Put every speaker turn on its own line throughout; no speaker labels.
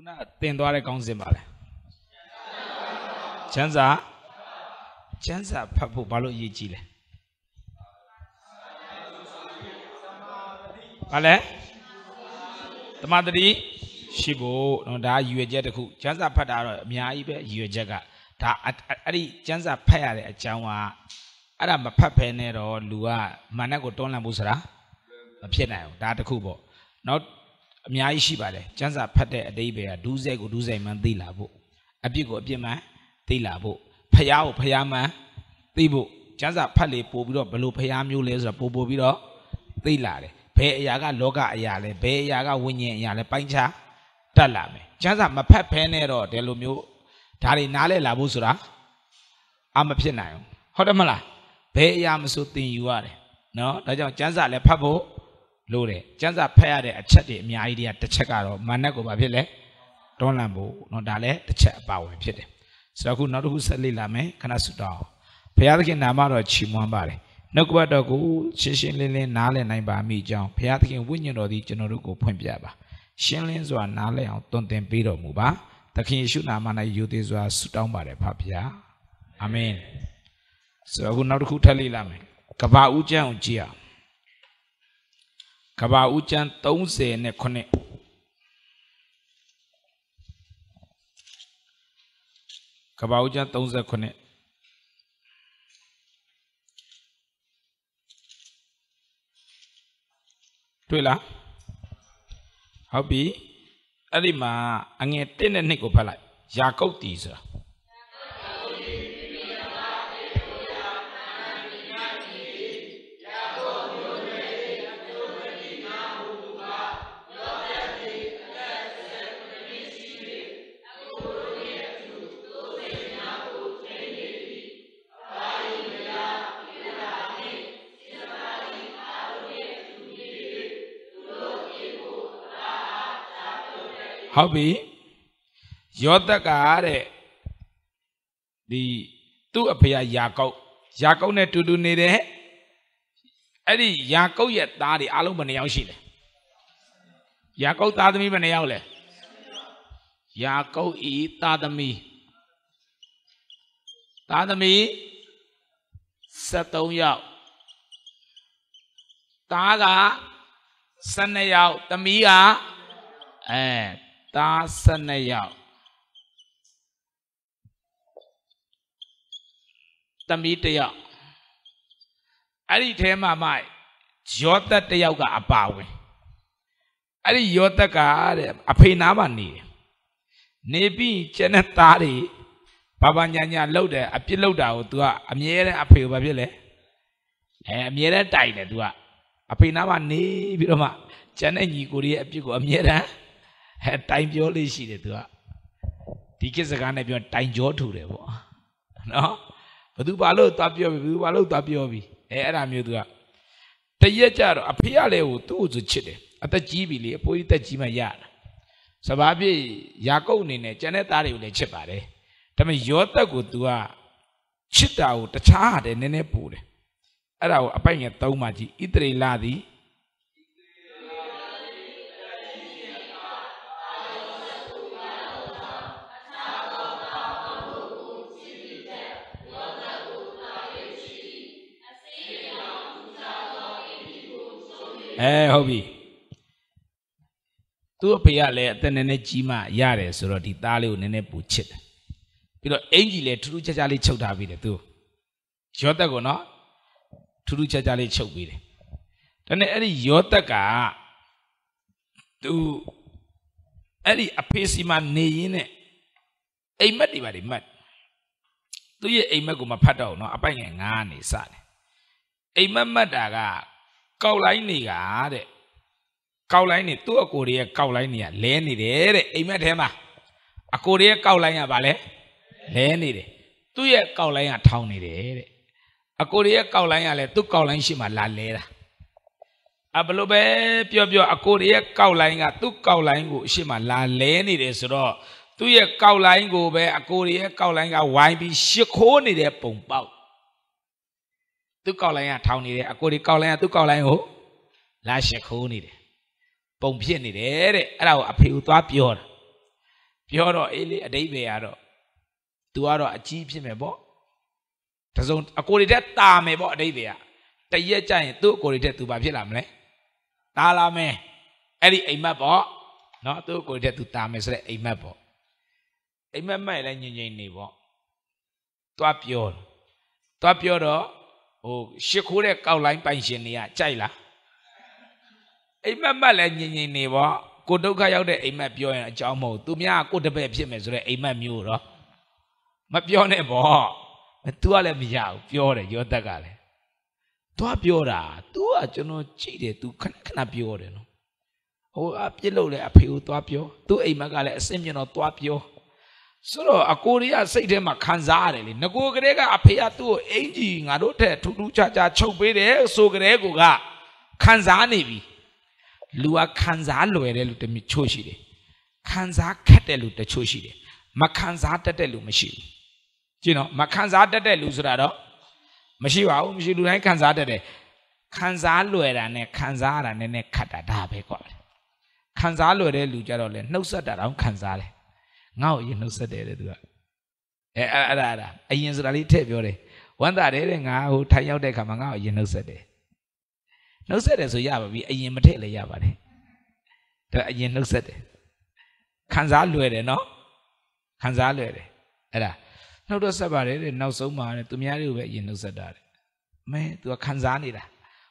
ခုနသင်သွားတဲ့ကောင်းစဉ်ပါလဲချမ်းသာချမ်းသာဖတ်ဖို့ဘာလို့အရေးကြီးလဲဘာလဲတမတတိရှိဖို့နော်ဒါရွေချက်တစ်ခုချမ်းသာဖတ်တာတော့အများကြီးပဲရွေချက်ကဒါအဲ့ဒီကျမ်းစာဖတ်ရတဲ့အကြောင်းကအဲ့ဒါမဖတ်ဖဲနဲ့တော့လူကမာနကိုတွန်းလှန်ဖို့ဆိုတာမဖြစ်နိုင်ဘူးဒါတခုပေါ့နောက်အများကြီးရှိပါတယ်ကျမ်းစာဖတ်တဲ့အတိဘယ်ကဒူးဆက်ကိုဒူးဆက်မှန်သိလာဖို့အပြစ်ကိုအပြစ်မှန်သိလာဖို့ဖျားကိုဖျားမှန်သိဖို့ကျမ်းစာဖတ်လေပို့ပြီးတော့ဘလို့ဖျားမျိုးလဲဆိုတာပို့ပို့ပြီးတော့သိလာတယ်ဘယ်အရာကလောကအရာလဲဘယ်အရာကဝိညာဉ်အရာလဲပိုင်းခြားတတ်လာမယ်ကျမ်းစာမဖတ်ဖဲနဲ့တော့ဒီလိုမျိုးဒါတွေနားလဲလာဖို့ဆိုတာအမဖြစ်နိုင်ဘူးဟုတ်တယ်မလားဘယ်အရာမဆိုသင်ယူရတယ်နော်ဒါကြောင့်ကျမ်းစာလည်းဖတ်ဖို့လို့တယ်ကျမ်းစာဖတ်ရတဲ့အချက်တွေအများကြီးတွေကတစ်ချက်ကတော့မာနကိုဘာဖြစ်လဲတွန်းလှန်ဖို့เนาะဒါလည်းတစ်ချက်အပါဝင်ဖြစ်တယ်ဆိုတော့ခုနောက်တစ်ခုဆက်လေ့လာမယ်ခဏဆုတောင်းဘုရားသခင်နာမတော်ချီးမွမ်းပါတယ်နှုတ်ကပတ်တော်ကိုရှင်းရှင်းလင်းလင်းနားလည်နိုင်ပါမိကြောင်းဘုရားသခင်ဝိညာဉ်တော်သည်ကျွန်တော်တို့ကိုဖွင့်ပြပါရှင်းလင်းစွာနားလည်အောင်တွင်တင်ပေးတော်မူပါသခင်ယေရှုနာမ၌ယုံသေးစွာဆုတောင်းပါတယ်ဖခင်အာမင်ဆိုတော့ခုနောက်တစ်ခုထပ်လေ့လာမယ်ကဘာဦးကျမ်းကိုကြည့်အောင်ကဘာဦးကျမ်း39ကဘာဦးကျမ်း39တွေ့လားဟုတ်ပြီအဲ့ဒီမှာအငယ်1နဲ့2ကိုဖတ်လိုက်ယာကုပ်တီဆိုတာဟုတ်ပြီယောသက်ကတဲ့ဒီသူ့အဖေကယာကုပ်ယာကုပ်နဲ့တူတူနေတယ်အဲ့ဒီယာကုပ်ရဲ့သားတွေအားလုံးဘယ်နှယောက်ရှိလဲယာကုပ်သားသမီးဘယ်နှယောက်လဲယာကုပ်ဤသားသမီးသားသမီး73ယောက်သားက12ယောက်သမီးကအဲသား12ယောက်သမီးတစ်ယောက်အဲ့ဒီထဲမှာမှယောသက်တစ်ယောက်ကအပါဝင်အဲ့ဒီယောသက်ကတဲ့အဖေနားမှာနေတယ်နေပြီးကျန်တဲ့သားတွေဘာဘာညာညာလှုပ်တယ်အပြစ်လှုပ်တာကို तू ကအမြဲတမ်းအဖေကိုဘာဖြစ်လဲအဲအမြဲတမ်းတိုင်တယ် तू ကအဖေနားမှာနေပြီးတော့မှကျန်တဲ့ညီကိုရဲ့အပြစ်ကိုအမြဲတမ်းအဲတိုင်ပြောလေးရှိတယ်သူကဒီကိစ္စကားနဲ့ပြောတိုင်ကြောထူတယ်ပေါ့နော်ဘသူဘာလို့သွားပြောပြီဘသူဘာလို့သွားပြောပြီအဲအဲ့ဒါမျိုးသူကတရက်ကြတော့အဖေကလည်းဟိုသူ့ကိုဆိုချစ်တယ်အသက်ကြီးပြီလေအဖိုးကြီးသက်ကြီးမှရတာစဘာပြည့်ယာကုပ်အနေနဲ့ကျန်တဲ့သားတွေကိုလည်းချစ်ပါတယ်ဒါပေမဲ့ယောသက်ကို तू ကချစ်တာကိုတခြားဟာတယ်နည်းနည်းပူတယ်အဲ့ဒါကိုအပိုင်ငယ်၃မှာကြည့်ဣတရေလသည်အဲဟုတ်ပြီသူ့အဖေကလည်းအသက်နည်းနည်းကြီးမှရတယ်ဆိုတော့ဒီသားလေးကိုနည်းနည်းပူချစ်တယ်ပြီးတော့အင်ကြီးလည်းထူးထူးခြားခြားလေးချုပ်ထားပေးတယ်သူရောသက်ကိုနော်ထူးထူးခြားခြားလေးချုပ်ပေးတယ်ဒါနဲ့အဲ့ဒီရောသက်ကသူအဲ့ဒီအဖေစီမှာနေရင်းနဲ့အိမ်မက်တွေပါတွေမက်သူ့ရဲ့အိမ်မက်ကိုမဖတ်တော့ဘူးနော်အပိုင်ငယ်ငားနေစတယ်အိမ်မက်မက်တာကကောက်လိုင်းနေကတဲ့ကောက်လိုင်းနေသူ့အကိုတွေရဲ့ကောက်လိုင်းနေကလဲနေတယ်တဲ့အိမ်မက်ထဲမှာအကိုတွေရဲ့ကောက်လိုင်းကဗာလဲလဲနေတယ်သူ့ရဲ့ကောက်လိုင်းကထောင်နေတယ်တဲ့အကိုတွေရဲ့ကောက်လိုင်းကလည်းသူ့ကောက်လိုင်းရှိမှလာလဲတာအဘလို့ပဲပြောပြောအကိုတွေရဲ့ကောက်လိုင်းကသူ့ကောက်လိုင်းကိုအရှိမှလာလဲနေတယ်ဆိုတော့သူ့ရဲ့ကောက်လိုင်းကိုပဲအကိုတွေရဲ့ကောက်လိုင်းကဝိုင်းပြီးရှ िख ိုးနေတဲ့ပုံပေါက်သူ့ကောက်လိုင်းကထောင်နေတယ်အကိုဒီကောက်လိုင်းကသူ့ကောက်လိုင်းကိုလာရှခိုးနေတယ်ပုံဖြစ်နေတယ်တဲ့အဲ့ဒါကိုအဖေဦးသွားပြောတာပြောတော့အေးလေအတိတ်ပဲကတော့ तू ကတော့အကြီးဖြစ်မယ်ပေါ့တစုံအကိုတွေတက်တာမယ်ပေါ့အတိတ်ပဲကတရက်ကြရင်သူ့အကိုတွေတက် तू ဘာဖြစ်လာမလဲတာလာမယ်အဲ့ဒီအိမ်မက်ပေါ့နော်သူ့အကိုတွေတက် तू တာမယ်ဆိုတဲ့အိမ်မက်ပေါ့အိမ်မက်မက်လည်းညင်ညင်နေပေါ့သွားပြောသွားပြောတော့ဟိုရှ िख ိုးတဲ့ကောက်လိုင်းပိုင်ရှင်တွေကကြိုက်လားအိမ်မက်မက်လည်းညင်ညင်နေပေါ့ကိုဒုက္ခရောက်တဲ့အိမ်မက်ပြောရင်အကြောင်းမဟုတ်သူများကိုတပည့်ဖြစ်မယ်ဆိုတော့အိမ်မက်မျိုးတော့မပြောနဲ့ပေါ့။ तू ကလည်းမရဘူးပြောတယ်ယောသက်ကလည်း။ तू ပြောတာ तू ကကျွန်တော်ကြည့်တယ် तू ခဏခဏပြောတယ်နော်။ဟိုအပြစ်လို့လေအဖေကို तू ပြော။ तू အိမ်မက်ကလည်းအစင်မြင်တော့ तू ပြော။ဆိုတော့အကိုတွေကစိတ်ထဲမှာခံစားရတယ်လေငကိုကလေးကအဖေကသူ့ကိုအင်ကြီးငါတို့ထက်ထူးထူးခြားခြားချုပ်ပေးတယ်ဆိုကြတဲ့ကိုကခံစားနေပြီလူကခံစားလွယ်တဲ့လူတစ်ချို့ရှိတယ်ခံစားခက်တဲ့လူတစ်ချို့ရှိတယ်မခံစားတတ်တဲ့လူမရှိဘူးကြည့်နော်မခံစားတတ်တဲ့လူဆိုတာတော့မရှိပါဘူးမရှိလူတိုင်းခံစားတတ်တယ်ခံစားလွယ်တာနဲ့ခံစားရတာနည်းနည်းခက်တာဒါပဲကွာခံစားလွယ်တဲ့လူကြတော့လေနှုတ်ဆက်တာတောင်ခံစားတယ်ငါ့ကိုအရင်နှုတ်ဆက်တယ်တဲ့သူကအဲအဲ့ဒါအဲ့ဒါအရင်ဆိုတာလေးထည့်ပြောတယ်ဝမ်းသာတယ်တဲ့ငါဟိုထိုင်ရောက်တဲ့အခါမှာငါ့ကိုအရင်နှုတ်ဆက်တယ်နှုတ်ဆက်တယ်ဆိုရပါပြီအရင်မထည့်လည်းရပါတယ်ဒါအရင်နှုတ်ဆက်တယ်ခံစားလွယ်တယ်နော်ခံစားလွယ်တယ်အဲ့ဒါနှုတ်တော့ဆက်ပါတယ်တဲ့နောက်ဆုံးမှာတဲ့သူများတွေကိုပဲအရင်နှုတ်ဆက်တာတဲ့မဲ तू ခံစားနေတာ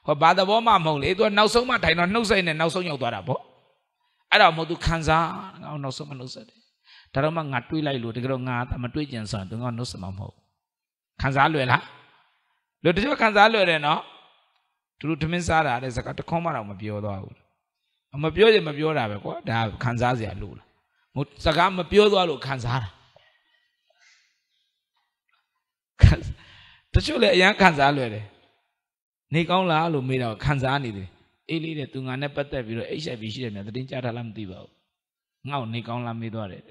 ဟောဘာသဘောမှမဟုတ်လေ तू နောက်ဆုံးမှထိုင်တော့နှုတ်ဆက်နေနောက်ဆုံးရောက်သွားတာပေါ့အဲ့ဒါမဟုတ် तू ခံစားငါ့ကိုနောက်ဆုံးမှနှုတ်ဆက်တယ်ဒါတော့မှငါတွေးလိုက်လို့တကယ်တော့ငါမတွေးကြင်ဆိုရင်သူကနှုတ်ဆက်မှာမဟုတ်ခံစားလွယ်လားလူတချို့ခံစားလွယ်တယ်နော်သူတို့ဓမင်းစားတာတဲ့စကားတခွန်းမှတော့မပြောသွားဘူးမပြောရင်မပြောတာပဲကွာဒါခံစားစရာလို့လားဟိုစကားမပြောသွားလို့ခံစားတာတချို့လည်းအရန်ခံစားလွယ်တယ်နေကောင်းလားလို့မေးတော့ခံစားနေတယ်အေးလေးတဲ့သူငါနဲ့ပတ်သက်ပြီးတော့ HIV ရှိတယ်များတင်းကြားထားလားမသိပါဘူးငါ့ကိုနေကောင်းလားမေးသွားတယ်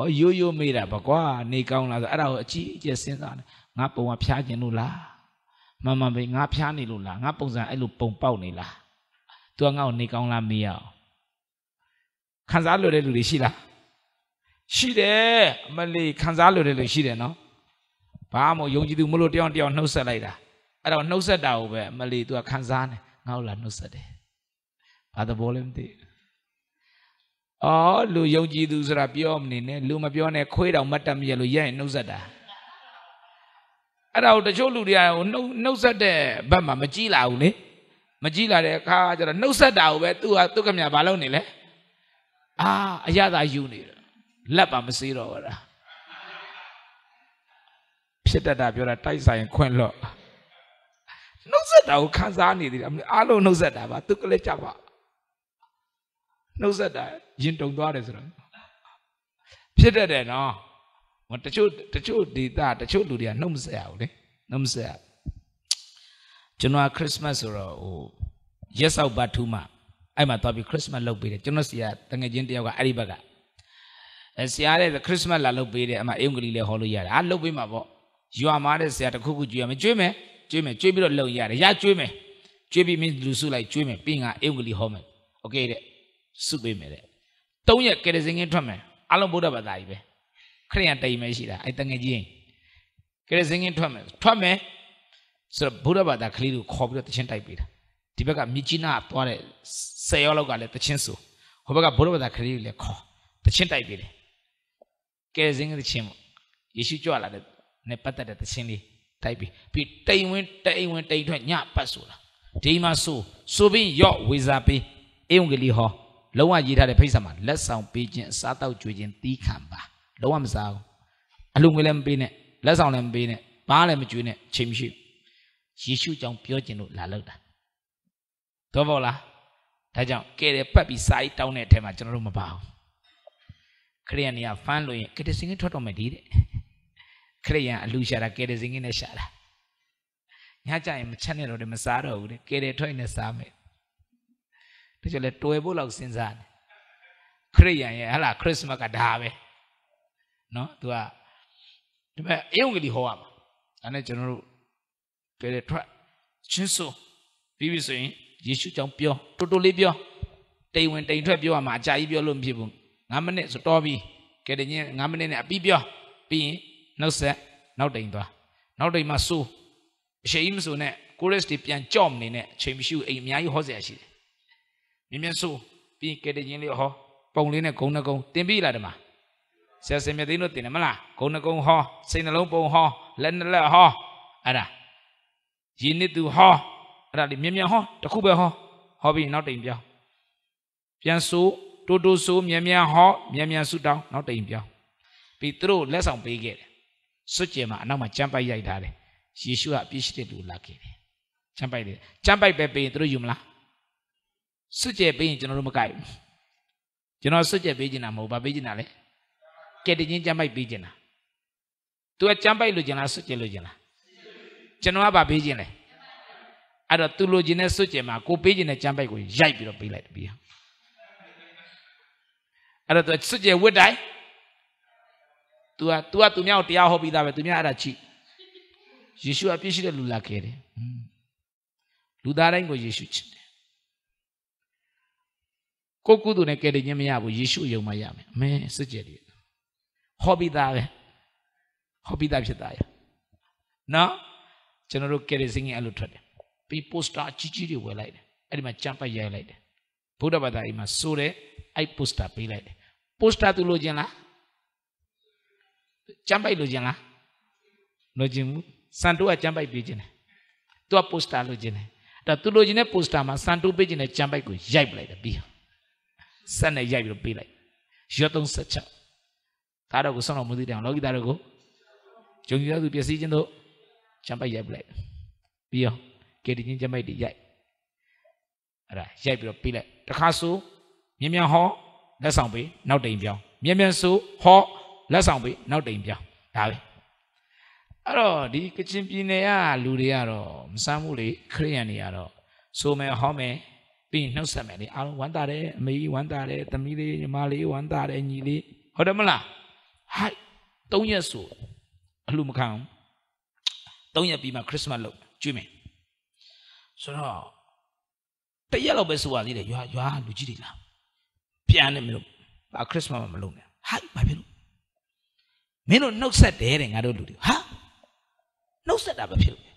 ဩရိုးရိုးမေးတာဘကွာနေကောင်းလားဆိုအဲ့ဒါကိုအကြီးအကျယ်စဉ်းစားတယ်ငါပုံကဖျားကျင်လို့လားမမပဲငါဖျားနေလို့လားငါပုံစံအဲ့လိုပုံပေါက်နေလား तू ကငါ့ကိုနေကောင်းလားမေးရအောင်ခံစားလွယ်တဲ့လူတွေရှိလားရှိတယ်အမလီခံစားလွယ်တဲ့လူရှိတယ်နော်ဘာမှမယုံကြည်သူမလို့တယောက်တယောက်နှုတ်ဆက်လိုက်တာအဲ့တော့နှုတ်ဆက်တာကိုပဲအမလီ तू ကခံစားနေငါ့ကိုလာနှုတ်ဆက်တယ်ဘာသဘောလဲမသိဘူးအော်လူယုံကြည်သူဆိုတာပြောမနေနဲ့လူမပြောနဲ့ခွေးတောင်မတ်တက်မြဲလို့ရဲ့နှုတ်ဆက်တာအဲ့ဒါကိုတချို့လူတွေကနှုတ်နှုတ်ဆက်တဲ့ဘက်မှာမကြည်လာဘူးလေမကြည်လာတဲ့အခါကျတော့နှုတ်ဆက်တာကိုပဲသူကသူကမြဘာလုပ်နေလဲအာအရသာယူနေတယ်လက်ပါမစေးတော့ဘူးလားဖြစ်တတ်တာပြောတာတိုက်ဆိုင်ခွင့်လော့နှုတ်ဆက်တာကိုခံစားနေသေးတယ်အားလုံးနှုတ်ဆက်တာပါသူကလည်းကြပါနှုတ်ဆက်တာရင်တုံသွားတယ်ဆိုတော့ဖြစ်တတ်တယ်နော်တချို့တချို့ဒေသတချို့လူတွေကနှုတ်မဆက်ရဘူးလေနှုတ်မဆက်ရကျွန်တော်ခရစ်စမတ်ဆိုတော့ဟိုရက်ဆောက်ဘတ်ထူးမှအဲ့မှာသွားပြီးခရစ်စမတ်လုပ်ပေးတယ်ကျွန်တော်ဆရာတငယ်ချင်းတယောက်ကအဲ့ဒီဘက်ကအဲဆရာလည်းခရစ်စမတ်လာလုပ်ပေးတယ်အမှအင်္ဂလိပ်လည်းဟောလို့ရတယ်အားလုပ်ပေးမှာပေါ့ရွာမားတဲ့ဆရာတခုခုကြွရမယ်ကြွေးမယ်ကြွေးမယ်ကြွေးပြီးတော့လုပ်ရတယ်ရကြွေးမယ်ကြွေးပြီးမင်းလူစုလိုက်ကြွေးမယ်ပြီးငါအင်္ဂလိပ်ဟောမယ်โอเคတဲ့စုပေးမယ်တဲ့သုံးရက်ကယ်တင်ကင်းထွက်မယ်အလုံးဗုဒ္ဓဘာသာကြီးပဲခရိယန်တိုင်မဲရှိတာအဲ့တငယ်ကြီးကယ်တင်ကင်းထွက်မယ်ထွက်မယ်ဆိုတော့ဗုဒ္ဓဘာသာကလေးကိုခေါ်ပြီးတော့တခြင်းတိုက်ပေးတာဒီဘက်ကမြစ်ကြီးနားသွားတဲ့ဆယ်ရောလောက်ကလည်းတခြင်းဆိုဟိုဘက်ကဗုဒ္ဓဘာသာကလေးကိုလည်းခေါ်တခြင်းတိုက်ပေးတယ်ကယ်တင်ကင်းတခြင်းပေါ့ယေရှုကြွလာတဲ့နဲ့ပတ်သက်တဲ့တခြင်းလေးတိုက်ပြီးပြီးတိမ်ဝင်တိမ်ဝင်တိမ်ထွက်ညပတ်ဆိုတာဒီမှာဆိုဆိုပြီးရော့ဝေစာပေးအေးုံကလေးဟောလုံးဝရေးထားတဲ့ဖိတ်စာမှာလက်ဆောင်ပေးခြင်းအစားတောက်ကြွေးခြင်းတီးခံပါလုံးဝမစားဘူးအလူငွေလည်းမပေးနဲ့လက်ဆောင်လည်းမပေးနဲ့ဘားလည်းမကြွေးနဲ့ချိန်မရှိယေရှုကြောင့်ပြောခြင်းလို့လာလောက်တာတော့ပေါ့လားဒါကြောင့်ကဲတယ်ပတ်ပြီးစာရေးတောင်းတဲ့အထက်မှာကျွန်တော်တို့မပါဘူးခရိယန်တွေကဖမ်းလို့ရင်ကတဲ့စင်ကထွက်တော့မယ်ဒီတဲ့ခရိယန်အလူရှာတာကတဲ့စင်ကနဲ့ရှာတာညကြရင်မချက်နဲ့တော့တယ်မစားတော့ဘူးတဲ့ကဲတယ်ထွက်နေစားမယ်တချို့လဲတွယ်ဖို့လောက်စဉ်းစားတယ်ခရစ်ယာန်ရဲ့ဟလာခရစ်မတ်ကဒါပဲနော်သူကဒီမဲ့အယုံကလေးဟောရမှာဒါနဲ့ကျွန်တော်တို့ကဲတဲ့ထွက်ချင်းဆိုပြီးပြီဆိုရင်ယေရှုကြောင့်ပြောတိုးတိုးလေးပြောတိမ်ဝင်တိမ်ထွက်ပြောရမှာအကြာကြီးပြောလို့မဖြစ်ဘူး9မိနစ်ဆိုတော်ပြီကဲတဲ့ည9မိနစ်နဲ့အပြီးပြောပြီးရင်နှုတ်ဆက်နောက်တိမ်သွားနောက်တိမ်မှာစိုးအရှိန်မစိုးနဲ့ကိုရစ်တွေပြန်ကြော့မနေနဲ့အချိန်မရှိဘူးအိမ်အများကြီးဟောเสียရှိတယ်မြင်မြတ်ဆိုပြီးကဲတဲ့ရင်လေးဟောပုံလေးနဲ့ဂုံနှကုံတင်ပြီးလာတယ်မှာဆရာစင်မြတ်သိန်းတို့တင်တယ်မလားဂုံနှကုံဟောစိတ်နှလုံးပုံဟောလက်နှလက်ဟောအဲ့ဒါရင်းနှစ်သူဟောအဲ့ဒါလေးမြင်မြန်ဟောတခုပဲဟောဟောပြီးနောက်တိမ်ပြောင်းပြန်ဆိုတိုးတိုးဆိုမြင်မြန်ဟောမြင်မြန်ဆုတောင်းနောက်တိမ်ပြောင်းပြီးသူတို့လက်ဆောင်ပေးခဲ့တယ်စွတ်ကျင်မှာအနောက်မှာကျမ်းပိုက်ရိုက်ထားတယ်ယေရှုကအပြည့်ရှိတဲ့လူလာခဲ့တယ်ကျမ်းပိုက်တယ်ကျမ်းပိုက်ပဲပေးရင်သူတို့ယူမလားစွတ်ကြဲပေးရင်ကျွန်တော်တို့မကြိုက်ဘူးကျွန်တော်စွတ်ကြဲပေးခြင်းတာမဟုတ်ဘာပေးခြင်းတာလဲကဲတခြင်းကြမ်းပိုက်ပေးခြင်းတာ तू ကကြမ်းပိုက်လို့ခြင်းလားစွတ်ကြဲလို့ခြင်းလားကျွန်တော်ကဘာပေးခြင်းလဲအဲ့တော့ तू လိုခြင်းနဲ့စွတ်ကြဲမှာကိုပေးခြင်းနဲ့ကြမ်းပိုက်ကိုရိုက်ပြီးတော့ပေးလိုက်တပီးအဲ့တော့ तू စွတ်ကြဲဝတ်တိုင်း तू က तू ကသူများကိုတရားဟောပြီးသားပဲသူများအဲ့ဒါချိယေရှုအပြည့်ရှိတဲ့လူလာခဲ့တယ်လူသားတိုင်းကိုယေရှုချစ်တယ်ကိုကုသိုလ်နဲ့ကယ်တင်ခြင်းမရဘူးယေရှုယုံမှရမယ်အမေစစ်ကြယ်တယ်ဟောပြီးသားပဲဟောပြီးသားဖြစ်သားရနော်ကျွန်တော်တို့ကယ်တင်ခြင်းအဲ့လိုထွက်တယ်ပြီးပိုစတာကြီးကြီးတွေဝယ်လိုက်တယ်အဲ့ဒီမှာကြံပတ်ရိုက်လိုက်တယ်ဗုဒ္ဓဘာသာအိမ်မှာဆိုတဲ့အဲ့ပိုစတာပေးလိုက်တယ်ပိုစတာသူလိုချင်လားကြံပိုက်လိုချင်လားလိုချင်ဘူးစံတိုးကကြံပိုက်ပေးခြင်းတယ်သူကပိုစတာလိုချင်တယ်ဒါသူလိုချင်တဲ့ပိုစတာမှာစံတိုးပေးခြင်းနဲ့ကြံပိုက်ကိုရိုက်ပလိုက်တယ်ပြီးဟာဆက်နဲ့ရိုက်ပြီးတော့ပေးလိုက်ရွတ်36သားတော်ကိုဆွမ်းတော်မူသည့်တောင်လောကီသားတော်ကိုဂျုံကြီးသူပျက်စီးခြင်းတို့ချမ်းပိုက်ရိုက်ပလိုက်ပြီးရောကေတီချင်းချမ်းပိုက်တွေရိုက်အဲ့ဒါရိုက်ပြီးတော့ပေးလိုက်တခါဆိုမြင်မြန်ဟောလက်ဆောင်ပေးနောက်တိမ်ပြောင်းမြင်မြန်ဆိုဟောလက်ဆောင်ပေးနောက်တိမ်ပြောင်းဒါပဲအဲ့တော့ဒီကချင်ပြည်နယ်ကလူတွေကတော့မစမ်းဘူးလေခရိယန်တွေကတော့ဆိုမယ်ဟောမယ်ပြီးရင်နှုတ်ဆက်မယ်လေအားလုံးဝမ်းသာတယ်အမေကြီးဝမ်းသာတယ်သမီးလေးညီမလေးဝမ်းသာတယ်ညီလေးဟုတ်တယ်မလားဟိုက်၃ရက်ဆိုအလှမခံ၃ရက်ပြီးမှခရစ်စမတ်လုပ်ကျွေးမယ်ဆိုတော့တရက်လောက်ပဲဆိုရသေးတယ်ရွာရွာလူကြီးတွေလာပြန်တယ်မလို့ဘာခရစ်စမတ်မလုပ်နဲ့ဟိုက်ဘာဖြစ်လို့မင်းတို့နှုတ်ဆက်တယ်တဲ့ငါတို့လူတွေဟာနှုတ်ဆက်တာပဲဖြစ်လို့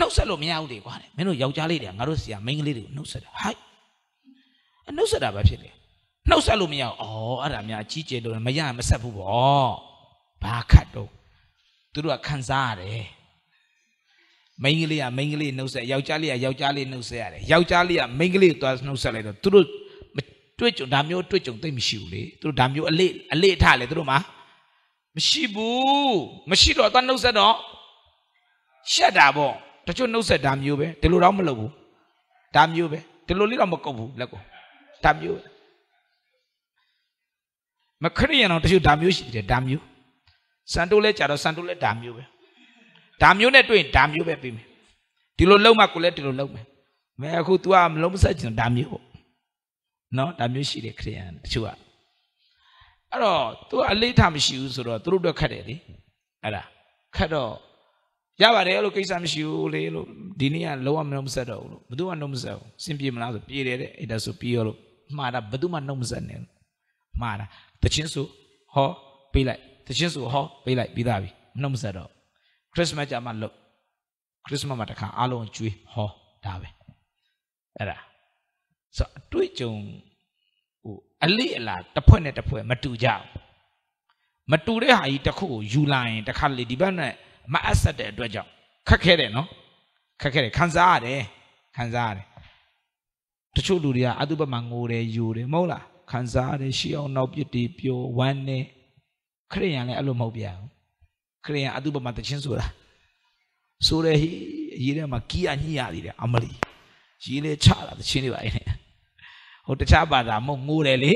နှုတ်ဆက်လို့မရဘူးလေကွာတဲ့မင်းတို့ယောက်ျားလေးတွေကငါတို့ဆရာမိန်းကလေးတွေကိုနှုတ်ဆက်တာဟိုက်အနှုတ်ဆက်တာဘာဖြစ်လဲနှုတ်ဆက်လို့မရအောင်အော်အဲ့ဒါများကြီးကျယ်လို့မရမဆက်ဘူးပေါ့ဘာခတ်တော့သူတို့ကခံစားရတယ်မိန်းကလေးကမိန်းကလေးနှုတ်ဆက်ယောက်ျားလေးကယောက်ျားလေးနှုတ်ဆက်ရတယ်ယောက်ျားလေးကမိန်းကလေးကိုသွားနှုတ်ဆက်လိုက်တော့သူတို့တွေ့ကြုံဒါမျိုးတွေ့ကြုံသိမရှိဘူးလေသူတို့ဒါမျိုးအလေအလေအထလေသူတို့မှာမရှိဘူးမရှိတော့သွားနှုတ်ဆက်တော့ရှက်တာပေါ့တချို့နှုတ်ဆက်ဒါမျိုးပဲဒီလိုတော့မလုပ်ဘူးဒါမျိုးပဲဒီလိုလေးတော့မကုတ်ဘူးလက်ကိုဒါမျိုးမခရိယန်တော့တချို့ဒါမျိုးရှိတယ်ဒါမျိုးစံတိုးလဲကြာတော့စံတိုးလဲဒါမျိုးပဲဒါမျိုးနဲ့တွေ့ရင်ဒါမျိုးပဲပြီးမယ်ဒီလိုလုံးမှကိုလည်းဒီလိုလုံးမယ်မဲအခု तू ကမလုံးမဆက်ချင်ဒါမျိုးပေါ့နော်ဒါမျိုးရှိတယ်ခရိယန်တချို့ကအဲ့တော့ तू အလေးထားမရှိဘူးဆိုတော့သူတို့တော့ခက်တယ်လေအဲ့ဒါခက်တော့ရပါတယ်လို့ကိစ္စမရှိဘူးလေလို့ဒီနေ့ကလုံးဝမနှုတ်မဆက်တော့ဘူးလို့ဘယ်သူမှနှုတ်မဆက်ဘူးစင်ပြေမလားဆိုပြေတယ်တဲ့အဲ့ဒါဆိုပြေရောလို့မှားတာဘယ်သူမှနှုတ်မဆက်နဲ့မှားတာတခြင်းဆိုဟောပေးလိုက်တခြင်းဆိုဟောပေးလိုက်ပြီးသားပြီနှုတ်မဆက်တော့ခရစ်စမတ်ကြမှာလို့ခရစ်စမတ်မှာတခါအားလုံးကျွေးဟောဒါပဲအဲ့ဒါဆိုအတွေ့အကြုံဟိုအလေးအလာတစ်ဖွဲ့နဲ့တစ်ဖွဲ့မတူကြဘူးမတူတဲ့ဟာကြီးတစ်ခုကိုယူလာရင်တစ်ခါလေဒီဘက်နဲ့မအပ်ဆက်တဲ့အတွက်ကြောင့်ခက်ခဲတယ်နော်ခက်ခဲတယ်ခံစားရတယ်ခံစားရတယ်တချို့လူတွေကအတုပမှာငိုတယ်ယူတယ်မဟုတ်လားခံစားရတယ်ရှီအောင်နောက်ပြစ်တွေပျော်ဝမ်းနေခရိယန်လည်းအဲ့လိုမဟုတ်ပြန်ဘူးခရိယန်အတုပမှာတခြင်းဆိုတာဆိုတယ်ဟိအရေးထဲမှာကီးရညှိရသေးတယ်အမလီရေးလေချတာတခြင်းတွေပါအဲ့နဲ့ဟိုတခြားဘာသာမဟုတ်ငိုတယ်လေ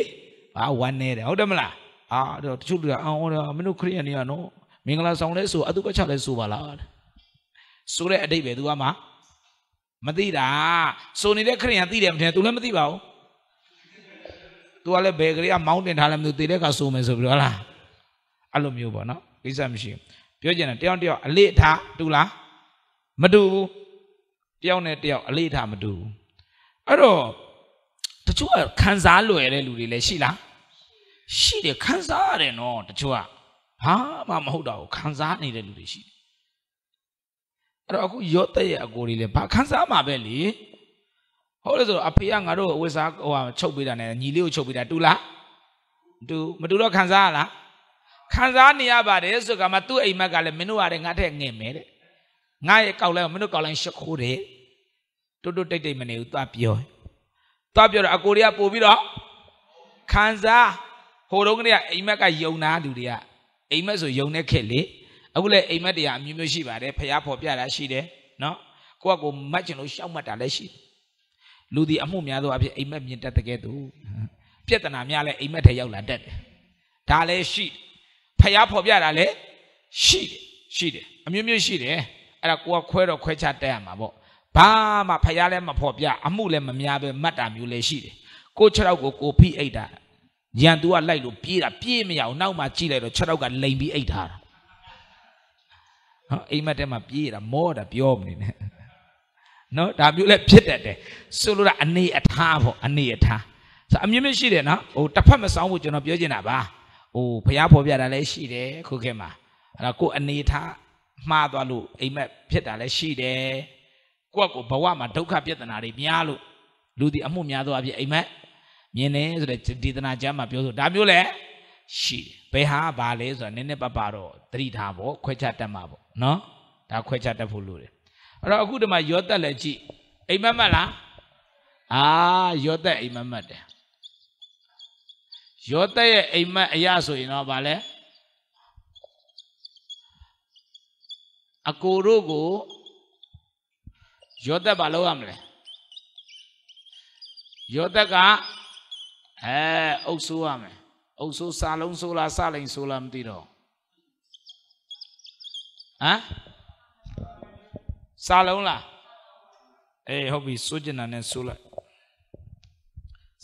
ဘာဝမ်းနေတယ်ဟုတ်တယ်မလားအာတော့တချို့လူကအအောင်တော့မင်းတို့ခရိယန်တွေကနော်မင်္ဂလာဆောင်လဲဆိုအတုပချလဲဆိုပါလားဆိုတဲ့အတိတ်ပဲသူကမှမသိတာဆိုနေတဲ့ခရိယံသိတယ်မထင်သူလည်းမသိပါဘူးသူကလည်းဘယ်ကလေးကမောင်းတင်ထားလဲမသိသေးတဲ့ကဆိုမယ်ဆိုပြီးတော့လားအဲ့လိုမျိုးပေါ့နော်ကိစ္စမရှိဘူးပြောကြတယ်တယောက်တယောက်အလေးအထားတူလားမတူဘူးတယောက်နဲ့တယောက်အလေးအထားမတူဘူးအဲ့တော့တချို့ကခံစားလွယ်တဲ့လူတွေလည်းရှိလားရှိတယ်ခံစားရတယ်နော်တချို့ကဘာမှမဟုတ်တာကိုခံစားနေတဲ့လူတွေရှိတယ်အဲ့တော့အခုရော့တဲ့ရဲ့အကိုတွေလည်းဘာခံစားမှာပဲလေဟုတ်လေဆိုတော့အဖေကငါတို့ဝိစားဟိုဟာချုပ်ပေးတာနဲ့ညီလေးကိုချုပ်ပေးတာတူလားတူမတူတော့ခံစားရလားခံစားနေရပါတယ်ဆိုကမှသူ့အိမ်မက်ကလည်းမင်းတို့ရတယ်ငါထက်ငယ်မယ်တဲ့ငါရဲ့ကောက်လိုင်းကိုမင်းတို့ကောက်လိုင်းရှခိုးတယ်တွတ်တွတ်တိတ်တိတ်မနေဘူးသွားပြောသွားပြောတော့အကိုတွေကပို့ပြီးတော့ခံစားဟိုတုန်းကအိမ်မက်ကယုံနာလူတွေကအိမ်မက်ဆိုယုံတဲ့ခက်လေအခုလည်းအိမ်မက်တရားအမျိုးမျိုးရှိပါတယ်ဖျားဖို့ပြတာရှိတယ်နော်ကိုကကိုမတ်ကျင်လို့ရှောက်မှတ်တာလည်းရှိလူဒီအမှုများသောအဖြစ်အိမ်မက်မြင်တတ်တဲ့ကဲသူပြက်တနာများလည်းအိမ်မက်ထဲရောက်လာတတ်တယ်ဒါလည်းရှိဖျားဖို့ပြတာလည်းရှိတယ်ရှိတယ်အမျိုးမျိုးရှိတယ်အဲ့ဒါကိုကခွဲတော့ခွဲခြားတတ်ရမှာပေါ့ဘာမှဖျားလည်းမဖို့ပြအမှုလည်းမများပဲမတ်တာမျိုးလည်းရှိတယ်ကို6ရောက်ကိုကိုဖိအိတ်တာညံသူကလိုက်လို့ပြေးတာပြေးမရအောင်နောက်မှကြည့်လိုက်တော့ခြေထောက်ကလိမ်ပြီးအိတ်ထားတာဟောအိမ်မက်ထဲမှာပြေးတာမောတာပြောမနေနဲ့နော်ဒါမျိုးလည်းဖြစ်တတ်တယ်ဆိုလိုတာအနေအထားပေါ့အနေအထားဆိုအမြင်မရှိတယ်နော်ဟိုတစ်ဖက်မဆောင်ဘူးကျွန်တော်ပြောချင်တာပါဟိုဘုရားဖော်ပြတာလည်းရှိတယ်ခုခေတ်မှာအဲ့ဒါကိုအနေထားမှားသွားလို့အိမ်မက်ဖြစ်တာလည်းရှိတယ်ကိုယ့်ကိုဘဝမှာဒုက္ခပြဿနာတွေများလို့လူဒီအမှုများသောအဖြစ်အိမ်မက်မြင်တယ်ဆိုတဲ့ဒေသနာကျမ်းမှာပြောဆိုဒါမျိုးလည်းရှိတယ်ဘယ်ဟာဘာလဲဆိုတာနည်းနည်းပပတော့သတိထားပေါ့ခွဲခြားတတ်မှာပေါ့နော်ဒါခွဲခြားတတ်ဖို့လိုတယ်အဲ့တော့အခုဒီမှာယောသက်လည်းကြည့်အိမ်မက်မက်လားအာယောသက်အိမ်မက်မက်တယ်ယောသက်ရဲ့အိမ်မက်အရာဆိုရင်တော့ဗာလဲအကိုတို့ကိုယောသက်ဘာလုပ်ရမလဲယောသက်ကအဲအုပ်ဆိုးရမယ်အုပ်ဆိုးစာလုံးဆိုးလားစလိန်ဆိုးလားမသိတော့ဟမ်စာလုံးလားအေးဟုတ်ပြီစိုးကျင်တာနဲ့ဆိုးလိုက်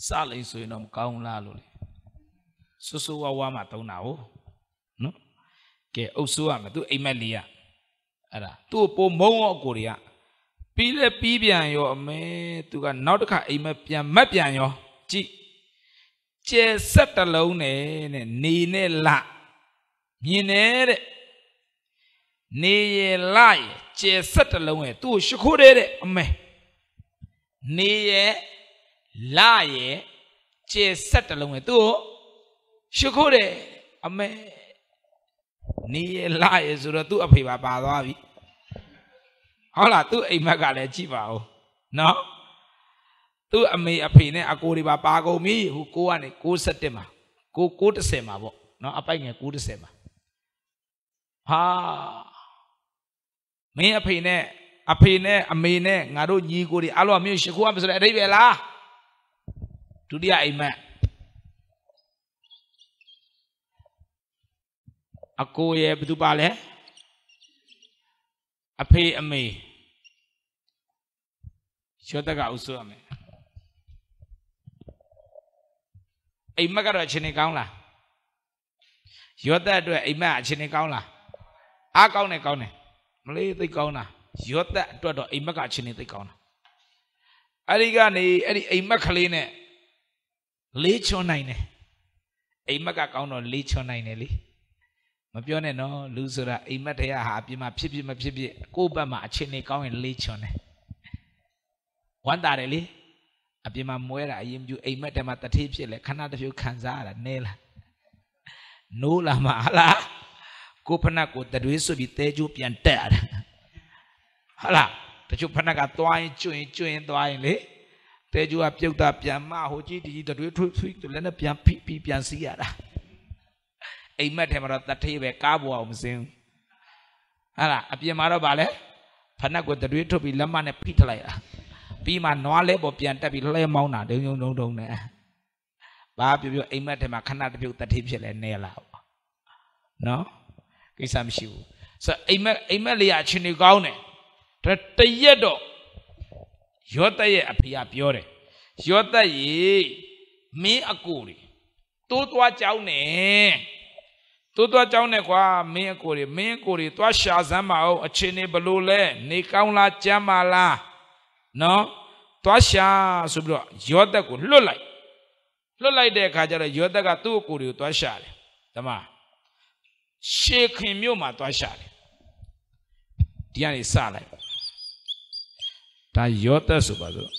စလိန်ဆိုရင်တော့မကောင်းလားလို့လေဆူဆူဝါဝါမှတုံးတာဟုတ်နော်ကဲအုပ်ဆိုးရမယ်သူအိမ်မက်လေးရအဲ့ဒါသူ့ပိုမုံရောအကိုတွေကပြီးလဲပြီးပြန်ရောအမဲသူကနောက်တစ်ခါအိမ်မက်ပြန်မက်ပြန်ရောကြည့်ကျဲဆက်တလုံးနဲ့တဲ့နေနဲ့လမြင်နေတဲ့နေရလရကျဲဆက်တလုံးရဲ့သူ့ရှခိုးတဲ့တဲ့အမဲနေရလရကျဲဆက်တလုံးရဲ့သူ့ရှခိုးတဲ့အမဲနေရလရဆိုတော့သူ့အဖေပါပါသွားပြီဟုတ်လားသူ့အိမ်မက်ကလည်းကြည့်ပါဦးနော်သူ့အမေအဖေနဲ့အကိုတွေပါပါကုန်ပြီဟိုကိုကနေ67မှာကို90မှာပေါ့နော်အပိုက်ငယ်90မှာဟာမင်းအဖေနဲ့အဖေနဲ့အမေနဲ့ငါတို့ညီကိုတွေအလောမျိုးရှခုရမဆိုတဲ့အတိပဲလားဒုတိယအိမ်မက်အကိုရဲ့ဘသူပါလဲအဖေအမေရှောတကအုပ်စုရမယ်အိမ်မက်ကတော့အခြေအနေကောင်းလားယောသက်အတွက်အိမ်မက်အခြေအနေကောင်းလားအားကောင်းတယ်ကောင်းတယ်မလေးသိကောင်းတာယောသက်အတွက်တော့အိမ်မက်ကအခြေအနေသိကောင်းတာအဲ့ဒီကနေအဲ့ဒီအိမ်မက်ကလေးနဲ့လေးချွန်နိုင်တယ်အိမ်မက်ကကောင်းတော့လေးချွန်နိုင်တယ်လေမပြောနဲ့နော်လူဆိုတာအိမ်မက်တရားဟာအပြင်မှာဖြစ်ဖြစ်မဖြစ်ဖြစ်ကိုယ့်ဘက်မှာအခြေအနေကောင်းရင်လေးချွန်တယ်ဝမ်းသာတယ်လေအပြင်မှာမွဲတာအရင်ပြူအိမ်မက်ထဲမှာတထေးဖြစ်လဲခဏတစ်ဖြုတ်ခံစားရတာနဲလားနိုးလာမှာလားကိုဖနက်ကိုတရွေးဆွပြီးတဲကျိုးပြန်တက်ရတာဟာလားတချို့ဖနက်ကသွားရင်ကျွင်ကျွင်သွားရင်လေတဲကျိုးကပြုတ်တာပြန်မဟိုကြီးဒီတရွေးထွေးထွေးလည်းနဲ့ပြန်ဖိပြီးပြန်စီးရတာအိမ်မက်ထဲမှာတော့တထေးပဲကားပေါ်အောင်မစင်းဟာလားအပြင်မှာတော့ဗာလဲဖနက်ကိုတရွေးထုတ်ပြီးလက်မနဲ့ဖိထလိုက်တာပြီးမှနွားလဲပေါ်ပြန်တက်ပြီးလှဲမောင်းတာဒုံဒုံဒုံဒုံနဲ့ဘာပြောပြောအိမ်မက်ထဲမှာခဏတပြုတ်တတိဖြစ်လဲနဲလာပေါ့နော်ကိစ္စမရှိဘူးဆိုအိမ်မက်အိမ်မက်လေးအချင်းတွေကောင်းတယ်ဒါတရက်တော့ယောသက်ရဲ့အဖေကပြောတယ်ယောသက်ရေမင်းအကိုတွေတိုးသွားကြောင်းနေတိုးသွားကြောင်းနေကွာမင်းအကိုတွေမင်းအကိုတွေသွားရှာစမ်းပါအောင်အချင်းတွေဘလို့လဲနေကောင်းလားကြမ်းပါလားနော်သွားရှာဆိုပြီးတော့ယောသက်ကိုလွတ်လိုက်လွတ်လိုက်တဲ့အခါကျတော့ယောသက်ကသူ့ကိုယ်ကိုသွားရှာတယ်ဓမ္မရှေခင်မြို့မှာသွားရှာတယ်ဒီကနေစလိုက်ဒါယောသက်ဆိုပါစို့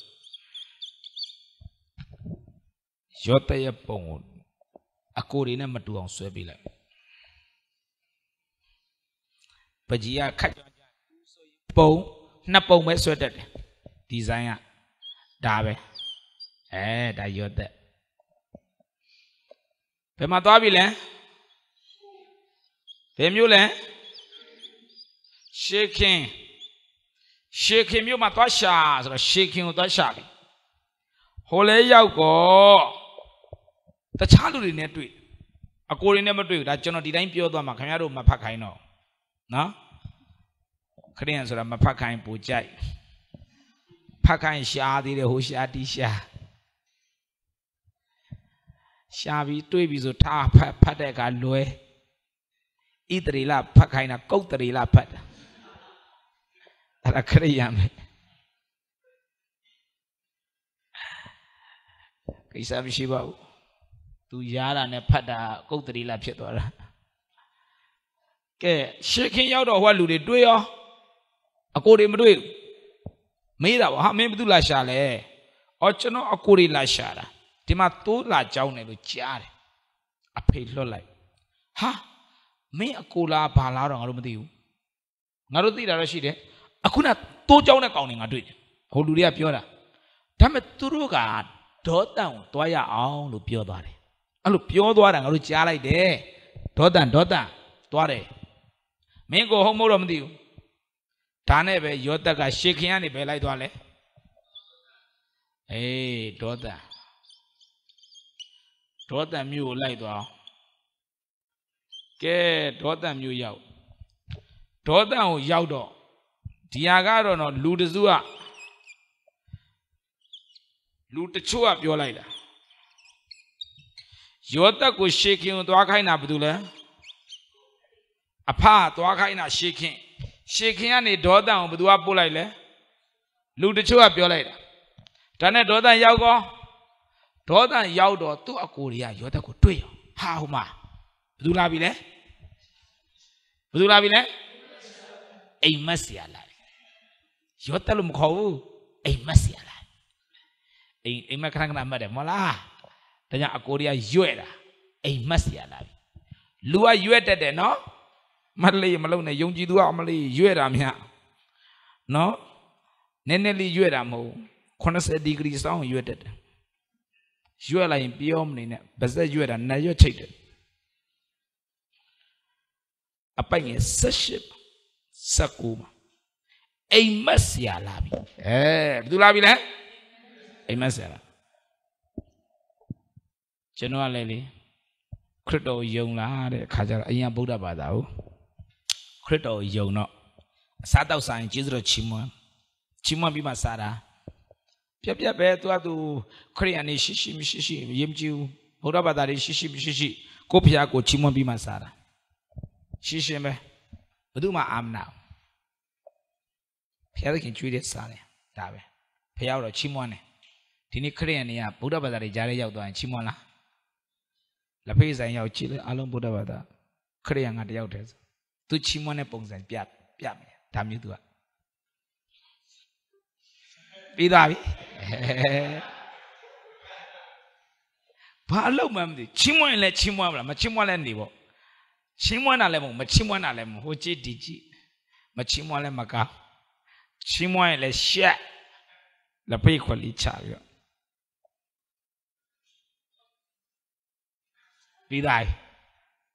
ယောသက်ရဲ့ပုံကိုအကိုတွေနဲ့မတူအောင်ဆွဲပေးလိုက်ပကြီးကခတ်ပုံနှစ်ပုံပဲဆွဲတတ်တယ်ဒီဇိုင်းကဒါပဲအဲဒါရော့သက်ဘယ်မှာသွားပြီလဲဘယ်မျိုးလဲရှေခင်ရှေခင်မျိုးမှာသွားရှာဆိုတော့ရှေခင်ကိုသွားရှာပြီဟိုလဲရောက်တော့တခြားလူတွေနဲ့တွေ့အကိုတွေနဲ့မတွေ့ဘူးဒါကျွန်တော်ဒီတိုင်းပြောသွားမှာခင်ဗျားတို့မဖတ်ခိုင်းတော့နော်ခရင်ဆိုတာမဖတ်ခိုင်းပူကြိုက်ဖတ်ခိုင်းရှားသေးတယ်ဟိုရှားတီးရှားရှားပြီးတွေးပြီးဆိုထားဖတ်ဖတ်တဲ့အခါလွယ်ဣတရီလဖတ်ခိုင်းတာကုတ်တရီလဖတ်တာအဲ့ဒါခရိယံပဲကိစ္စမရှိပါဘူးသူရားတာနဲ့ဖတ်တာကုတ်တရီလဖြစ်သွားတာကဲရှေခင်ရောက်တော့ဟိုကလူတွေတွေးရောအကိုတွေမတွေးဘူးမေးတာပေါ့ဟာမင်းဘာလို့လာရှာလဲအော်ကျွန်တော်အကိုတွေလာရှာတာဒီမှာတိုးလာကြောင်းတယ်လို့ကြားတယ်အဖေလွတ်လိုက်ဟာမင်းအကိုလာဘာလာတော့ငါတို့မသိဘူးငါတို့သိတာတော့ရှိတယ်အခုနတိုးကြောင်းတဲ့ကောင်တွေငါတွေ့တယ်ဟိုလူတွေကပြောတာဒါပေမဲ့သူတို့ကဒေါသန်ကိုတွားရအောင်လို့ပြောသွားတယ်အဲ့လိုပြောသွားတာငါတို့ကြားလိုက်တယ်ဒေါသန်ဒေါသန်တွားတယ်မင်းကိုဟုတ်မဟုတ်တော့မသိဘူးဒါနဲ့ပဲယောသက်ကရှေခင်ကနေပဲလိုက်သွားလဲအေးဒေါသဒေါသမျိုးကိုလိုက်သွားကဲဒေါသမျိုးရောက်ဒေါသကိုရောက်တော့ဒီဟာကတော့တော့လူတစုကလူတချို့ကပြောလိုက်တာယောသက်ကိုရှေခင်ကိုသွားခိုင်းတာဘာလို့လဲအဖသွားခိုင်းတာရှေခင်ရှေခင်ကနေဒေါသကိုဘသူကပို့လိုက်လဲလူတချို့ကပြောလိုက်တာဒါနဲ့ဒေါသရောက်ကောဒေါသရောက်တော့သူ့အကိုတွေကယောသက်ကိုတွေ့ရောဟာဟိုမှာဘသူလာပြီလဲဘသူလာပြီလဲအိမ်မက်ဆရာလာတယ်ယောသက်လို့မခေါ်ဘူးအိမ်မက်ဆရာလာအိမ်အိမ်မက်ခဏခဏမှတ်တယ်မဟုတ်လားဒါကြောင့်အကိုတွေကရွဲ့တာအိမ်မက်ဆရာလာပြီလူကရွဲ့တတ်တယ်နော်မလေးမလုံးနဲ့ယုံကြည်သူကအမလေးရွဲ့တာမြတ်နော်နည်းနည်းလေးရွဲ့တာမဟုတ်80ဒီဂရီစောင်းရွဲ့တတ်တယ်ရွဲ့လိုက်ရင်ပြောမနေနဲ့ဗစက်ရွဲ့တာနတ်ရွက်ချိတ်တယ်အပိုင်ငယ်78 19မှာအိမ်မက်ဆရာလာပြီအဲဘယ်သူလာပြီလဲအိမ်မက်ဆရာလာကျွန်တော်ကလည်းလေခရစ်တော်ယုံလာတဲ့အခါကျတော့အရင်ဗုဒ္ဓဘာသာကိုခရစ်တော်ယုံတော့အစားတောက်ဆိုင်ကျေးဇူးတော်ချီးမွမ်းချီးမွမ်းပြီးမှစားတာပြက်ပြက်ပဲသူကသူခရိယန်နေရှိရှိမရှိရှိယဉ်ကျေးဘုရားဘာသာတွေရှိရှိမရှိရှိကိုဖျားကိုချီးမွမ်းပြီးမှစားတာရှင်းရှင်းပဲဘယ်သူမှအာမနာဖျားသခင်ကြွေးတဲ့စားတယ်ဒါပဲဖျားတော့ချီးမွမ်းတယ်ဒီနေ့ခရိယန်တွေကဘုရားဘာသာတွေကြားထဲရောက်သွားရင်ချီးမွမ်းလားလက်ဖေးဆိုင်ရောက်ကြည့်လေအလုံးဘုရားဘာသာခရိယန်ကတယောက်တည်းဆိုသူချီးမွမ်းတဲ့ပုံစံပြပြမယ်ဒါမျိုးသူကပြီးသွားပြီဘာအလုပ်မှမသိချီးမွမ်းရင်လည်းချီးမွမ်းမလားမချီးမွမ်းလည်းနေပေါ့ချီးမွမ်းတာလည်းမဟုတ်မချီးမွမ်းတာလည်းမဟုတ်ဟိုကြည့်ဒီကြည့်မချီးမွမ်းလည်းမကောင်းချီးမွမ်းရင်လည်းရှက်လက်ပိတ်ခွက်လေးချပြီးတော့ပြီးသား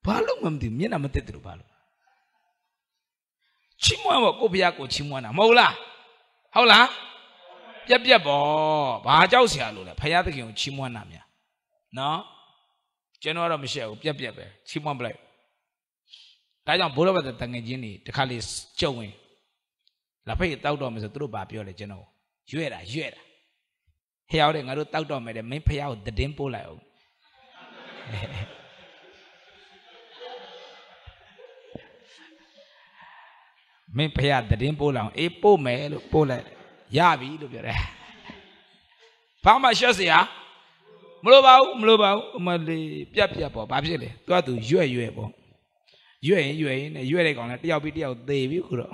ဘာလို့မှမသိမျက်နှာမတက်တယ်လို့ဘာလို့ချီးမွမ်းပေါ့ကိုဖះကိုချီးမွမ်းတာမဟုတ်လားဟုတ်လားပြက်ပြက်ပေါ့ဘာကြောက်เสียလို့လဲဖះသခင်ကိုချီးမွမ်းတာများနော်ကျွန်တော်ကတော့မရှိဘူးပြက်ပြက်ပဲချီးမွမ်းပလိုက်ဒါကြောင့်ဘုရားဘာသာတန်ငယ်ချင်းတွေတခါလေကြုံဝင်လက်ဖိတ်တောက်တော့မယ်ဆိုသူတို့ဘာပြောလဲကျွန်တော်ရွဲ့တာရွဲ့တာဖះရောက်တယ်ငါတို့တောက်တော့မယ်တဲ့မင်းဖះကိုတည်င်းပို့လိုက်အောင်မင်းဖះသတင်းပို့လောင်အေးပို့မယ်လို့ပို့လိုက်ရပြီလို့ပြောတယ်ဘာမှရှက်စရာမလိုပါဘူးမလိုပါဘူးအမလေးပြက်ပြက်ပေါ့ဘာဖြစ်လဲသူကသူရွက်ရွက်ပေါ့ရွက်ရင်ရွက်ရင်နဲ့ရွက်တဲ့ကောင်လည်းတယောက်ပြီးတယောက်သေပြီခုတော့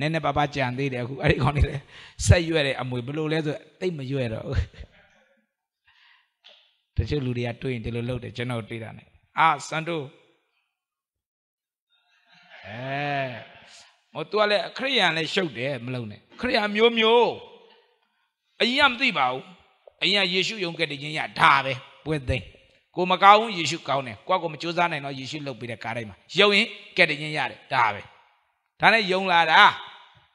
နည်းနည်းပါးပါးကြံသေးတယ်အခုအဲ့ဒီကောင်လေးလည်းဆက်ရွက်တယ်အမွေဘလို့လဲဆိုတိတ်မရွက်တော့ဘူးတချို့လူတွေကတွေးရင်ဒီလိုလုပ်တယ်ကျွန်တော်တွေးတာ ਨੇ အာစန်တိုအဲဟော तू ကလည်းခရိယန်လည်းရှုပ်တယ်မလုံးနဲ့ခရိယန်မျိုးမျိုးအရင်ကမသိပါဘူးအရင်ကယေရှုယုံခဲ့တဲ့ခြင်းရဒါပဲပွဲသိမ်းကိုမကောင်းယေရှုကောင်းတယ်ကိုကကိုမကြိုးစားနိုင်တော့ယေရှုလှုပ်ပေးတဲ့ကားတိုင်းမှာယုံရင်ကဲ့တင်ခြင်းရတယ်ဒါပဲဒါနဲ့ယုံလာတာ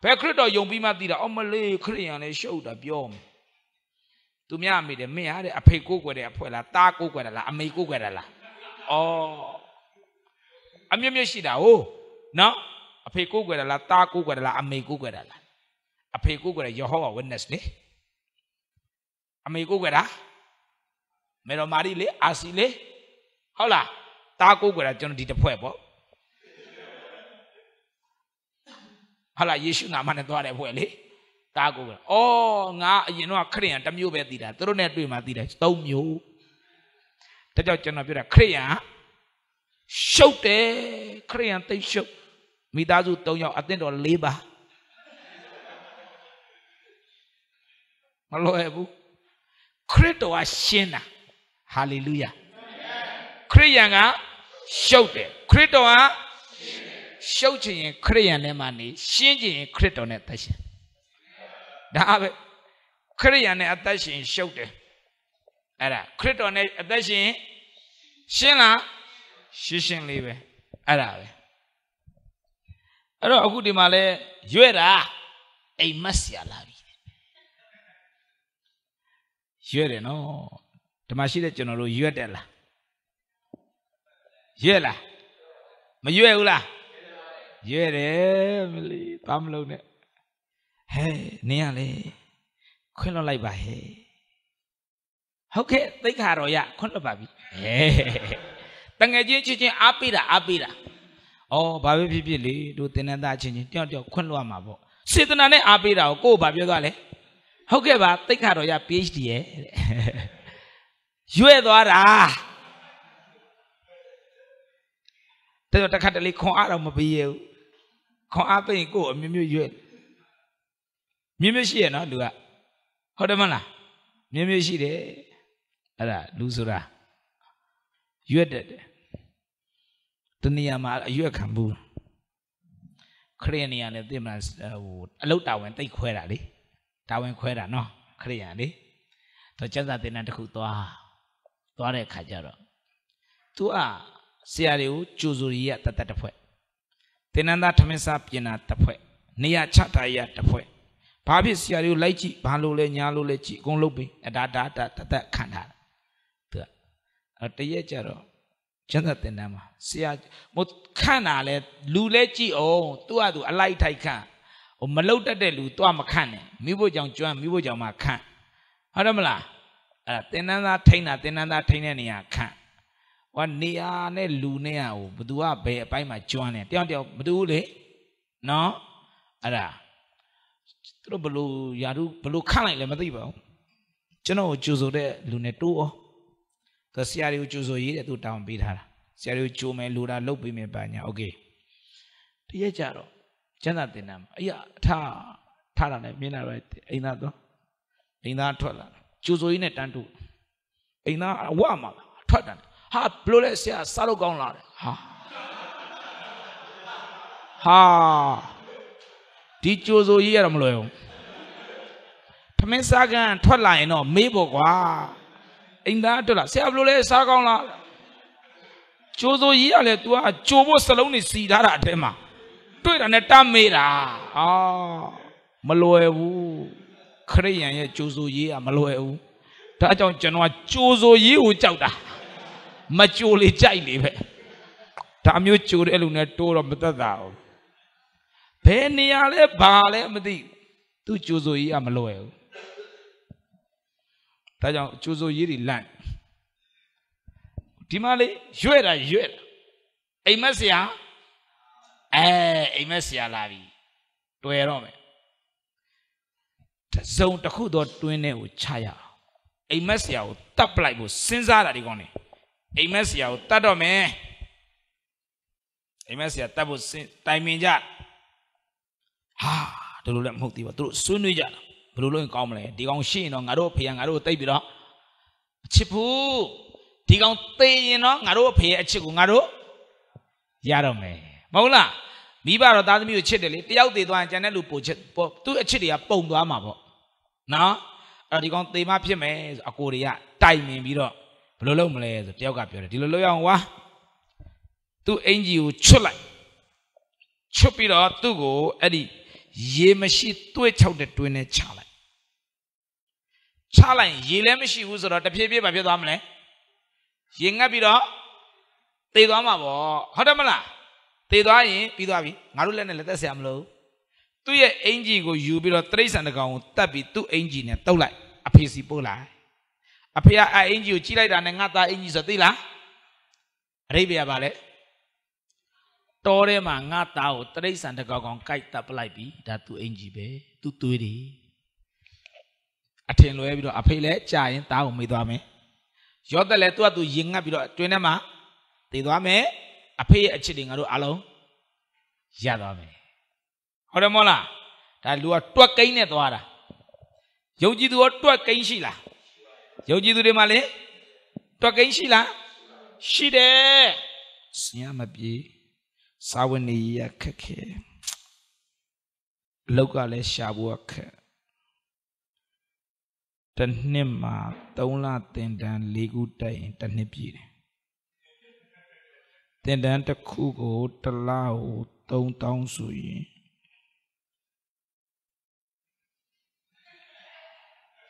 ဘယ်ခရစ်တော်ယုံပြီးမှသိတာအော်မလေးခရိယန်လည်းရှုပ်တာပြောမယ်သူများအမိတယ်မင်းရတဲ့အဖေကိုကိုွယ်တဲ့အဖွဲလားတာကိုကိုွယ်တာလားအမေကိုကိုွယ်တာလားအော်အမျိုးမျိုးရှိတာဟုတ်နော်အဖေကိုးကွယ်တာလားတားကိုးကွယ်တာလားအမေကိုးကွယ်တာလားအဖေကိုးကွယ်တာယေဟောဝါဝစ်နက်စ်လေအမေကိုးကွယ်တာမေတော်မာရီလေအာစီလေဟုတ်လားတားကိုးကွယ်တာကျွန်တော်ဒီတစ်ဖွဲ့ပေါ့ဟုတ်လားယေရှုနာမနဲ့သွားတယ်ဖွဲ့လေတားကိုးကွယ်အော်ငါအရင်တော့ခရစ်ယာန်တစ်မျိုးပဲသိတာသူတို့နဲ့တွေ့မှသိတယ်သုံးမျိုးဒါကြောင့်ကျွန်တော်ပြောတာခရစ်ယာန်ရှုပ်တယ်ခရိယန်သိရှုပ်မိသားစု၃ယောက်အသင်းတော်၄ပါမလွယ်ဘူးခရစ်တော်ကရှင်းတာဟာလေလုယာခရိယန်ကရှုပ်တယ်ခရစ်တော်ကရှုပ်ခြင်းရင်ခရိယန်ထဲမှာနေရှင်းခြင်းရင်ခရစ်တော်နဲ့သက်ရှင်ဒါအပဲခရိယန်နဲ့အသက်ရှင်ရှုပ်တယ်အဲ့ဒါခရစ်တော်နဲ့အသက်ရှင်ရှင်းလားရှင်းရှင်းလေးပဲအဲ့ဒါပဲအဲ့တော့အခုဒီမှာလဲရွဲ့တာအိမ်မက်ဆရာလာပြီရွဲ့တယ်နော်ဓမ္မရှိတဲ့ကျွန်တော်တို့ရွက်တယ်လားရွက်လားမရွက်ဘူးလားရွက်တယ်မလီပါမလုံးနဲ့ဟဲ့နင်းရလေခွင့်လွှတ်လိုက်ပါဟဲ့ဟုတ်ကဲ့သိခါတော်ရခွင့်လွှတ်ပါပြီဟဲ့တငယ်ချင်းချင်းချင်းအားပေးတာအားပေးတာအော်ဘာပဲဖြစ်ဖြစ်လေတို့သင်္นานသားချင်းချင်းတယောက်တယောက်ခွင့်လွှတ်မှာပေါ့စေတနာနဲ့အားပေးတာကိုကိုယ်ဘာပြောသွားလဲဟုတ်ကဲ့ပါတိတ်ခါတော်ရ PhD ရဲ့ရွဲ့သွားတာတော်တခါတလေခွန်အားတော့မပေးရဘူးခွန်အားပေးရင်ကိုယ်အမျိုးမျိုးရွဲ့မျိုးမျိုးရှိရနော်လူကဟုတ်တယ်မလားမျိုးမျိုးရှိတယ်အဲ့ဒါလူဆိုတာရွက်တတ်တယ်တနေရာမှာအရွက်ခံဘူးခရိယန်နေရာလည်းသိမလားဟိုအလုတ်တာဝန်တိတ်ခွဲတာလေတာဝန်ခွဲတာနော်ခရိယန်လေတော့ကျက်စာတင်တဲ့တခုသွားသွားတဲ့ခါကျတော့သူကဆရာတွေကိုကြိုဆိုရီရတတ်တတ်တစ်ဖွဲ့တင်နန်းသားထမင်းစားပြင်တာတစ်ဖွဲ့နေရာချတာရတစ်ဖွဲ့ဘာဖြစ်ဆရာတွေကိုလိုက်ကြည့်ဘာလို့လဲညာလို့လဲကြည့်အကုန်လုပ်ပြီးအတာတာတာတတ်ခံထားတာသူကတရက်ကျတော့ကျန်တဲ့တင်တန်းမှာဆရာမခန့်တာလဲလူလဲကြည့်အောင်သူ့အတူအလိုက်ထိုက်ခန့်ဟိုမလုတ်တတ်တဲ့လူသူ့မခန့်နဲ့မိဖို့ကြောင့်ကျွမ်းမိဖို့ကြောင့်မခန့်ဟုတ်တယ်မလားအဲ့တင်တန်းသားထိန်းတာတင်တန်းသားထိန်းတဲ့နေရာခန့်ဟိုကနေရာနဲ့လူနဲ့ဟိုဘသူကဘယ်အပိုင်းမှာကျွမ်းလဲတယောက်တယောက်မတူဘူးလေနော်အဲ့ဒါသူတို့ဘလို့ယာတို့ဘလို့ခန့်လိုက်လဲမသိပါဘူးကျွန်တော်ကိုကြိုဆိုတဲ့လူနဲ့တိုးအောင်သူဆရာတွေကိုကြိုဆိုရေးတဲ့သူတောင်းပေးထားတာဆရာတွေကိုကြိုမယ်လိုတာလုပ်ပေးမယ်ပါညာโอเคတရက်ကြတော့ကျန်းသာတင်တာမှာအေးအထထတာနဲ့မြင်လာတော့အိမ်သားတော့အိမ်သားထွက်လာကြိုဆိုရေးနဲ့တန်းတူအိမ်သားအဝမှာထွက်တယ်ဟာဘလို့လဲဆရာစားတော့ကောင်းလာတယ်ဟာဟာဒီကြိုဆိုရေးရတော့မလွယ်ဘူးထမင်းစားကန်ထွက်လာရင်တော့မေးပေါ့ကွာအိမ်သားအတွက်လားဆရာဘလို့လဲစားကောင်းလားကျိုးစိုးကြီးကလည်း तू ကကြိုဖို့စလုံးနေစီထားတာအထဲမှာတွေ့တာနဲ့တမေးတာအာမလွယ်ဘူးခရိယန်ရဲ့ကြိုးစိုးကြီးကမလွယ်ဘူးဒါကြောင့်ကျွန်တော်ကကြိုးစိုးကြီးကိုကြောက်တာမကြိုလေကြိုက်လေပဲဒါမျိုးကြိုတဲ့လူနဲ့တိုးတော့မသက်သာဘူးဘယ်နေရာလဲဘာလဲမသိသူကြိုးစိုးကြီးကမလွယ်ဘူးဒါကြောင့်ကြိုးစိုးရေးတွေလန့်ဒီမှာလေရွဲ့တာရွဲ့တာအိမ်မက်ဆရာအဲအိမ်မက်ဆရာလာပြီတွေ့တော့မယ်ဇုံတစ်ခုတော့တွင်းတဲ့ကိုချရအောင်အိမ်မက်ဆရာကိုတတ်ပလိုက်ဖို့စဉ်းစားတာဒီကောင်းနေအိမ်မက်ဆရာကိုတတ်တော့မယ်အိမ်မက်ဆရာတတ်ဖို့တိုင်ပင်ကြဟာတို့လိုလည်းမဟုတ်သေးပါသူတို့ဆွေးနွေးကြတာဘယ်လိုလုပ်ရင်ကောင်းမလဲဒီကောင်ရှိရင်တော့ငါတို့ဖေကငါတို့တိတ်ပြီးတော့အချစ်ဘူးဒီကောင်သိရင်တော့ငါတို့ဖေရဲ့အချစ်ကိုငါတို့ရတော့မယ်မဟုတ်လားမိဘတော့သားသမီးကိုချစ်တယ်လေတယောက်သေးသွားရင်ကျန်တဲ့လူပိုချစ်ပေါ့သူ့အချစ်တွေကပုံသွားမှာပေါ့နော်အဲ့ဒီကောင်သေမဖြစ်မယ်ဆိုအကိုတွေကတိုင်မြင်ပြီးတော့ဘယ်လိုလုပ်မလဲဆိုတယောက်ကပြောတယ်ဒီလိုလုပ်ရအောင်ဝါသူ့အင်ဂျီကိုချွတ်လိုက်ချွတ်ပြီးတော့သူ့ကိုအဲ့ဒီရေမရှိတွေ့ချောက်တဲ့တွင်နဲ့ချလိုက်ချလိုက်ရေလည်းမရှိဘူးဆိုတော့တဖြည်းဖြည်းဘာဖြစ်သွားမလဲရေငတ်ပြီးတော့သေသွားမှာပေါ့ဟုတ်တယ်မလားသေသွားရင်ပြီးသွားပြီငါတို့လက်နဲ့လက်သက်ဆရာမလို့သူ့ရဲ့အင်ဂျီကိုယူပြီးတော့တရိတ်ဆန်တကောင်ကိုတတ်ပြီးသူ့အင်ဂျီနဲ့တုတ်လိုက်အဖေစီပို့လိုက်အဖေကအင်ဂျီကိုကြီးလိုက်တာနဲ့ငါသားအင်ဂျီဆိုသိလားအရိပ်ပြပါလေတော်ထဲမှာငါသားကိုတရိတ်ဆန်တကောင်ကောင်ကိုက်တပ်ပလိုက်ပြီဒါသူ့အင်ဂျီပဲသူ့သွေးတွေအထင်လွဲပြီးတော့အဖေလည်းကြာရင်တားအောင်မေးသွားမယ်ယောသက်လည်းသူ့အတူရင်ငတ်ပြီးတော့တွင်ထဲမှာတည်သွားမယ်အဖေရဲ့အချစ်တွေငါတို့အားလုံးရသွားမယ်ဟုတ်တယ်မို့လားဒါလူကတွက်ကိန်းနဲ့သွားတာယုံကြည်သူရောတွက်ကိန်းရှိလားယုံကြည်သူတွေမှာလေတွက်ကိန်းရှိလားရှိတယ်ဆင်ရမပြေစာဝန်နေရခက်ခဲလောက်ကလည်းရှာဖို့ခက်တစ်နှစ်မှာ3လသင်တန်း4ခုတက်ရင်တစ်နှစ်ပြည့်တယ်သင်တန်းတစ်ခုကိုတစ်လကို3000ဆိုရင်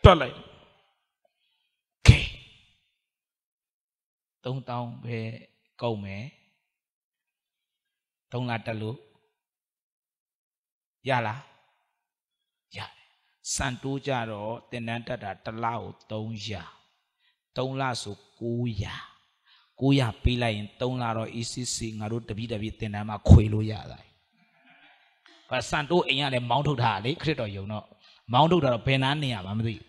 တွက်လိုက်ကဲ3000ပဲကုန်မယ်3လတက်လို့ရလားစံတိုးကြတော့တင်တန်းတက်တာတစ်လကို300 3လဆို900 900ပေးလိုက်ရင်3လတော့ ECC ငါတို့တပိတပိတင်တန်းမှာခွေလို့ရတာ။ဘာစံတိုးအိမ်ကလည်းမောင်းထုတ်တာလေခရစ်တော်ယုံတော့မောင်းထုတ်တာတော့ဘယ်နာနေရမှာမသိဘူး